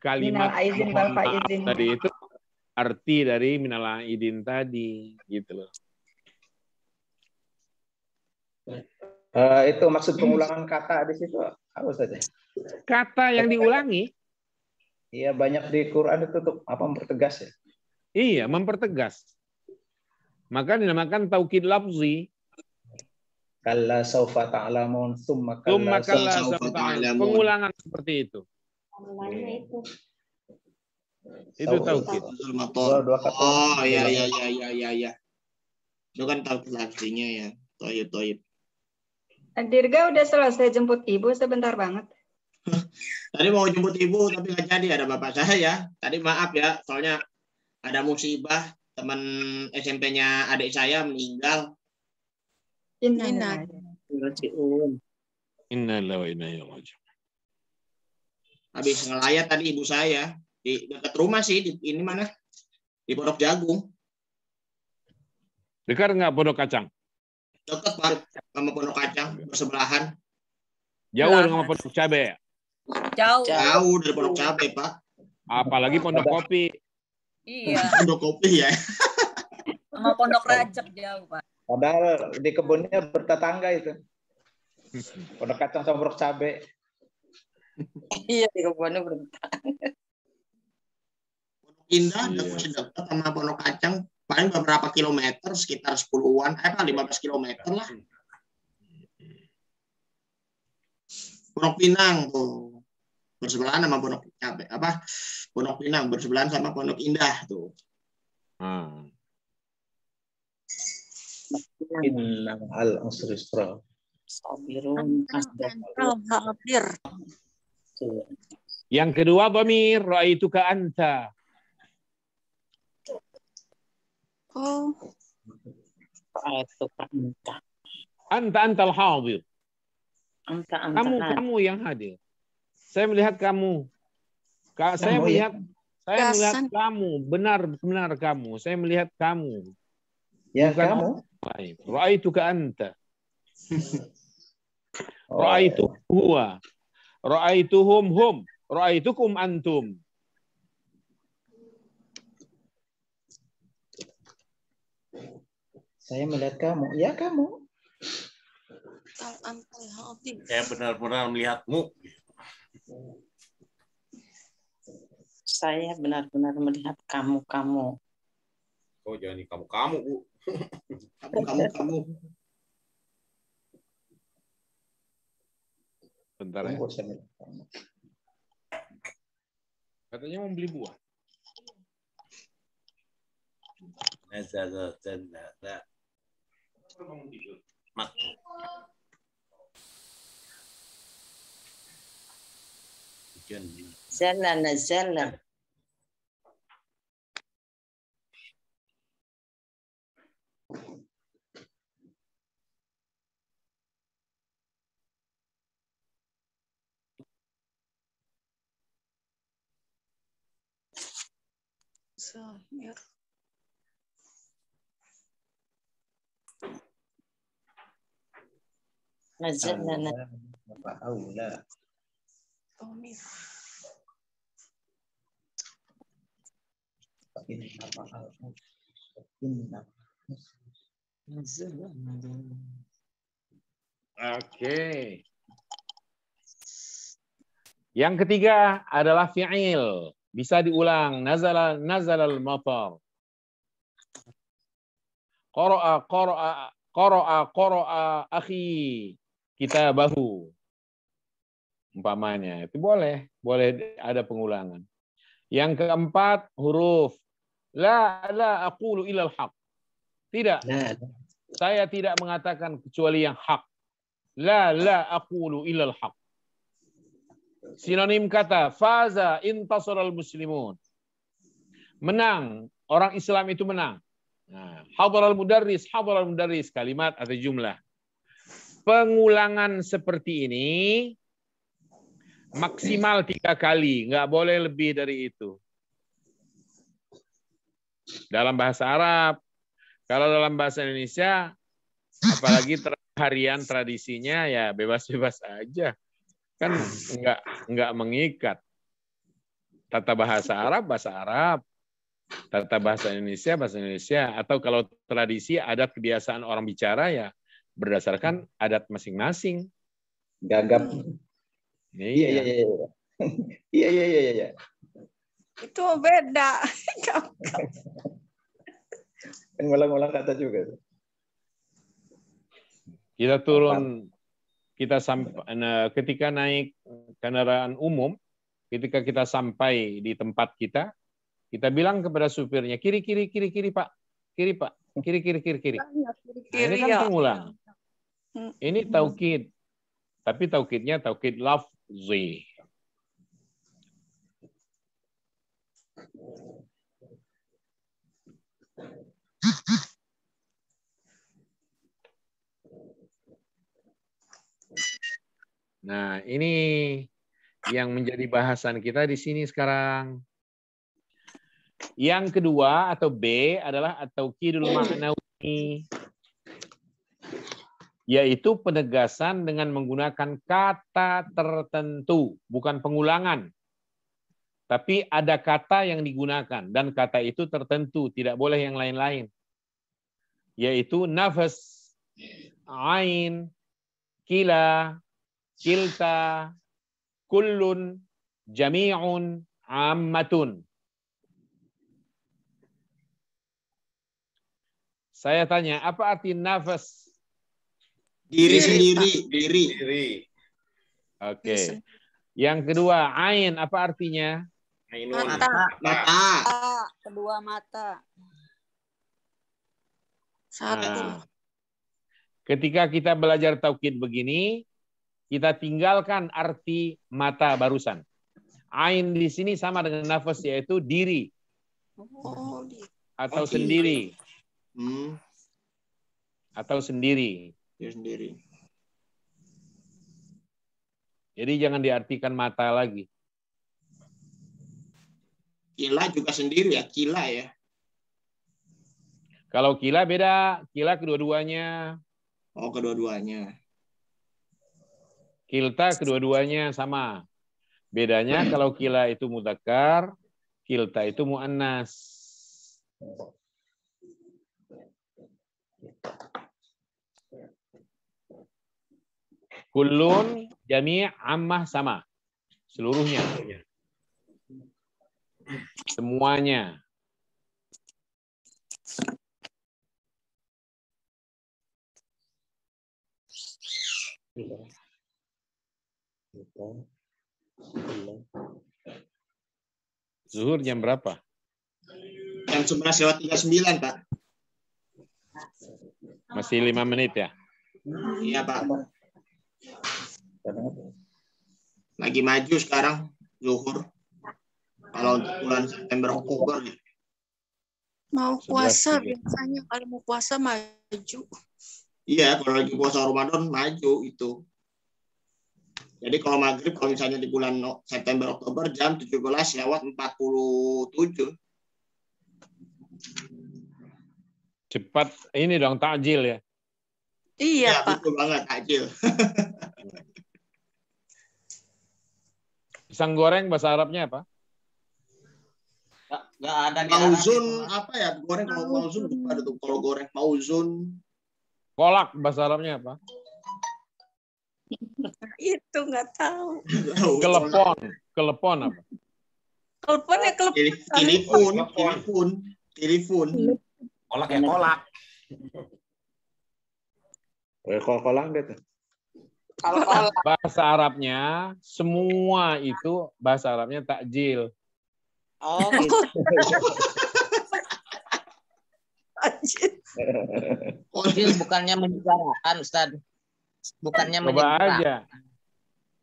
kalimat izin, izin. tadi itu arti dari minal aidin tadi gitu loh. Uh, itu maksud pengulangan kata di situ apa saja? Kata yang diulangi. Iya banyak di Quran itu tuh apa mempertegas ya? Iya mempertegas. Maka dinamakan taukid lafzi. Kalla saufa ta'lamun thumma kalla saufa ta'lamun. Pengulangan seperti itu. Pengulangan itu. Itu tauhid. Oh ya ya ya ya ya ya. Itu kan tauhid artinya ya. Toyib toyib. Dirga udah selesai jemput ibu sebentar banget. Tadi mau jemput ibu tapi nggak jadi ada bapak saya ya. Tadi maaf ya, soalnya ada musibah teman SMP-nya adik saya meninggal. Inna lillahi wa inna ilaihi rajiun. Habis ngelayat tadi ibu saya di dekat rumah sih di, ini mana? Di Pondok Jagung. Dekat enggak Pondok Kacang? Dekat Pak sama Pondok Kacang bersebelahan. Jauh sama Pondok Cabe. Ya? Jauh. Jauh dari Pondok Cabe, Pak. Apalagi Pondok Kopi. Iya. Pondok Kopi ya. Sama Pondok Rajak jauh, Pak. Padahal di kebunnya bertetangga itu. kacang sama rok cabe. Iya di kebunnya bertetangga. Indah dan iya. masih dekat sama Pondok Kacang paling beberapa kilometer sekitar 10-an lima 15 kilometer lah. Pondok Pinang tuh bersebelahan sama Pondok Cabe apa Pondok Pinang bersebelahan sama Pondok Indah tuh. Hmm. Inna al asri yusra. Sabirun asdaqal. Yang kedua itu ke anta. Oh. Ra'aituka anta. Anta antal hadir. Anta, anta, kamu anta. kamu yang hadir. Saya melihat kamu. Kak, saya oh, melihat ya. saya Kasan. melihat kamu, benar benar kamu. Saya melihat kamu. Ya Bukan kamu. Baik. ka anta. Oh, Ra'aitu ya. huwa. Ra'aituhum hum. Ra'aitukum antum. Saya melihat kamu. Ya kamu. Oh, Saya benar-benar melihatmu. Saya benar-benar melihat kamu-kamu. Oh, jangan kamu-kamu, Bu kamu kamu kamu bentar ya katanya mau beli buah Maktub. Zalla nazalla. Oh, Oke. Yang ketiga adalah fi'il. Bisa diulang. Nazala nazalal matar. Qara'a qara'a qara'a qara'a akhi kitabahu. Umpamanya. Itu boleh. Boleh ada pengulangan. Yang keempat huruf la la aqulu ilal haq. Tidak. Saya tidak mengatakan kecuali yang hak. La la aqulu ilal haq. Sinonim kata faza intasoral muslimun. Menang, orang Islam itu menang. Nah, mudaris, mudarris, al mudarris kalimat atau jumlah. Pengulangan seperti ini maksimal tiga kali, nggak boleh lebih dari itu. Dalam bahasa Arab, kalau dalam bahasa Indonesia, apalagi harian tradisinya ya bebas-bebas aja. Kan enggak enggak mengikat. Tata bahasa Arab bahasa Arab, tata bahasa Indonesia bahasa Indonesia atau kalau tradisi adat kebiasaan orang bicara ya berdasarkan adat masing-masing. Gagap. Iya iya iya. Iya iya iya iya. iya, iya. Itu beda. Ngulang-ngulang kata juga. Kita turun kita sampai nah, ketika naik kendaraan umum, ketika kita sampai di tempat kita, kita bilang kepada supirnya kiri kiri kiri kiri Pak, kiri Pak, kiri kiri kiri kiri. Nah, ini kan iya. pengulang. Hmm. Ini hmm. taukid. Tapi taukidnya taukid lafzi. Nah, ini yang menjadi bahasan kita di sini sekarang. Yang kedua atau B adalah atau kidul ma'nawi yaitu penegasan dengan menggunakan kata tertentu, bukan pengulangan. Tapi ada kata yang digunakan dan kata itu tertentu, tidak boleh yang lain-lain. Yaitu nafas, ain, kila, kilta, kullun, jami'un, ammatun. Saya tanya, apa arti nafas? Diri, sendiri, diri. diri. Oke. Okay. Yang kedua, ain apa artinya? Mata. Mata. Kedua mata. Satu. Nah, ketika kita belajar Taukid begini, kita tinggalkan arti mata barusan. Ain di sini sama dengan nafas yaitu diri oh, atau sendiri hmm. atau sendiri. Ya, sendiri. Jadi jangan diartikan mata lagi. Kila juga sendiri ya, kila ya. Kalau kila beda, kila kedua-duanya. Oh, kedua-duanya. Kilta kedua-duanya sama. Bedanya hmm. kalau kila itu mudakar, kilta itu muannas. Kulun jami' ammah sama. Seluruhnya. Semuanya. Semuanya. Zuhur jam berapa? Jam 11 lewat 39, Pak. Masih lima menit ya? Iya, Pak. Lagi maju sekarang, Zuhur. Kalau untuk bulan September, Oktober. Mau puasa biasanya, kalau mau puasa maju. Iya, kalau lagi puasa Ramadan, maju itu. Jadi kalau maghrib kalau misalnya di bulan September Oktober jam 17 lewat 47. Cepat ini dong takjil ya. Iya, ya, Pak. Betul banget takjil. Pisang goreng bahasa Arabnya apa? Gak ada mauzun apa ya goreng kalau mauzun apa kalau goreng mauzun kolak bahasa Arabnya apa itu nggak tahu. kelepon, kelepon apa? Kelepon ya kelepon. Telepon, telepon, telepon. Kolak ya kolak. eh Kolak kolak gitu. Bahasa Arabnya semua itu bahasa Arabnya takjil. Oh. Gitu. takjil. takjil bukannya menjarakan Ustaz bukannya Coba menyeberang. aja.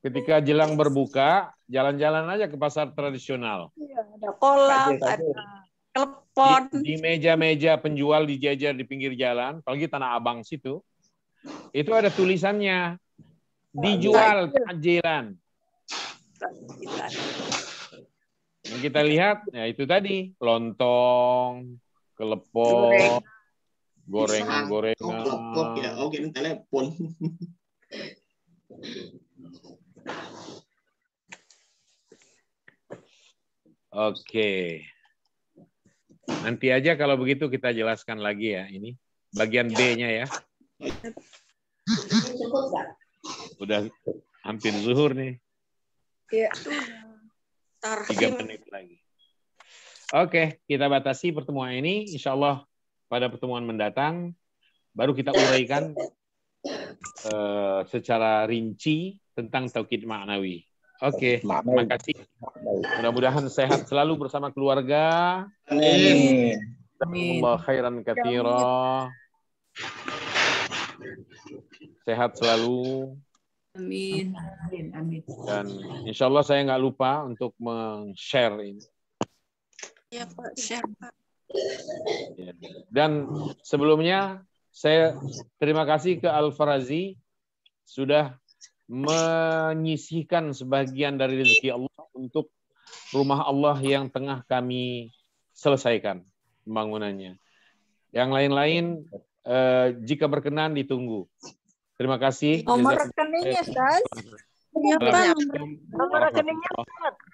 Ketika jelang berbuka, jalan-jalan aja ke pasar tradisional. Iya, ada kolam, ada telepon. Di meja-meja penjual dijajar di pinggir jalan, apalagi Tanah Abang situ. Itu ada tulisannya. Dijual nah, iya. takjilan. Yang kita lihat, ya itu tadi. Lontong, kelepon, Gorengan-gorengan. Oh, ya. ah. oke ini telepon. Oke. Nanti aja kalau begitu kita jelaskan lagi ya ini bagian ya. B-nya ya. Udah hampir zuhur nih. ya Tiga menit lagi. Oke, kita batasi pertemuan ini. Insya Allah pada pertemuan mendatang baru kita uraikan uh, secara rinci tentang tauhid maknawi. Oke, okay. terima kasih. Mudah-mudahan sehat selalu bersama keluarga. Amin. Allah khairan katira. Sehat selalu. Amin. Amin. Amin. Dan insya Allah saya nggak lupa untuk meng-share ini. Ya Pak, share Pak. Iya, iya. Dan sebelumnya saya terima kasih ke Al-Farazi sudah menyisihkan sebagian dari rezeki Allah untuk rumah Allah yang tengah kami selesaikan pembangunannya. Yang lain-lain eh, jika berkenan ditunggu. Terima kasih. Nomor rekeningnya, guys. nomor rekeningnya,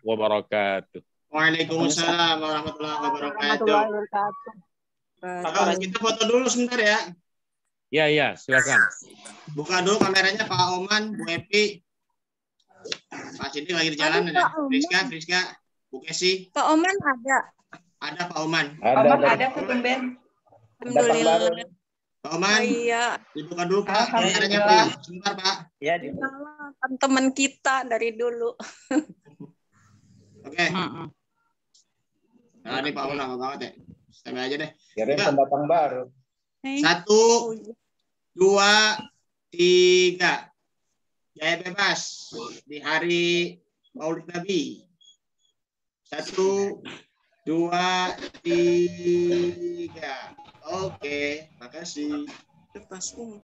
Wabarakatuh. Waalaikumsalam warahmatullahi wabarakatuh. Eh, Pak, kita foto dulu sebentar ya. Ya, ya, silakan. Buka dulu kameranya Pak Oman, Bu Epi. Pak Sidi lagi di jalan ada. Friska, Friska, Bu Kesi. Pak Oman ada. Ada Pak Oman. Ada, Oman ada, ada Ben. Alhamdulillah. Pak Oman, oh, iya. dibuka dulu Pak kameranya Pak. Sebentar Pak. Ya, dibuka. Teman kita dari dulu. Oke. Okay. Uh -huh. Nah, ini Pak Om Pak Mate. ya. Sampai aja deh. Kirain ya, pendatang baru. Satu, dua, tiga. Jaya bebas di hari Maulid Nabi. Satu, dua, tiga. Oke, okay, makasih. Lepas ini.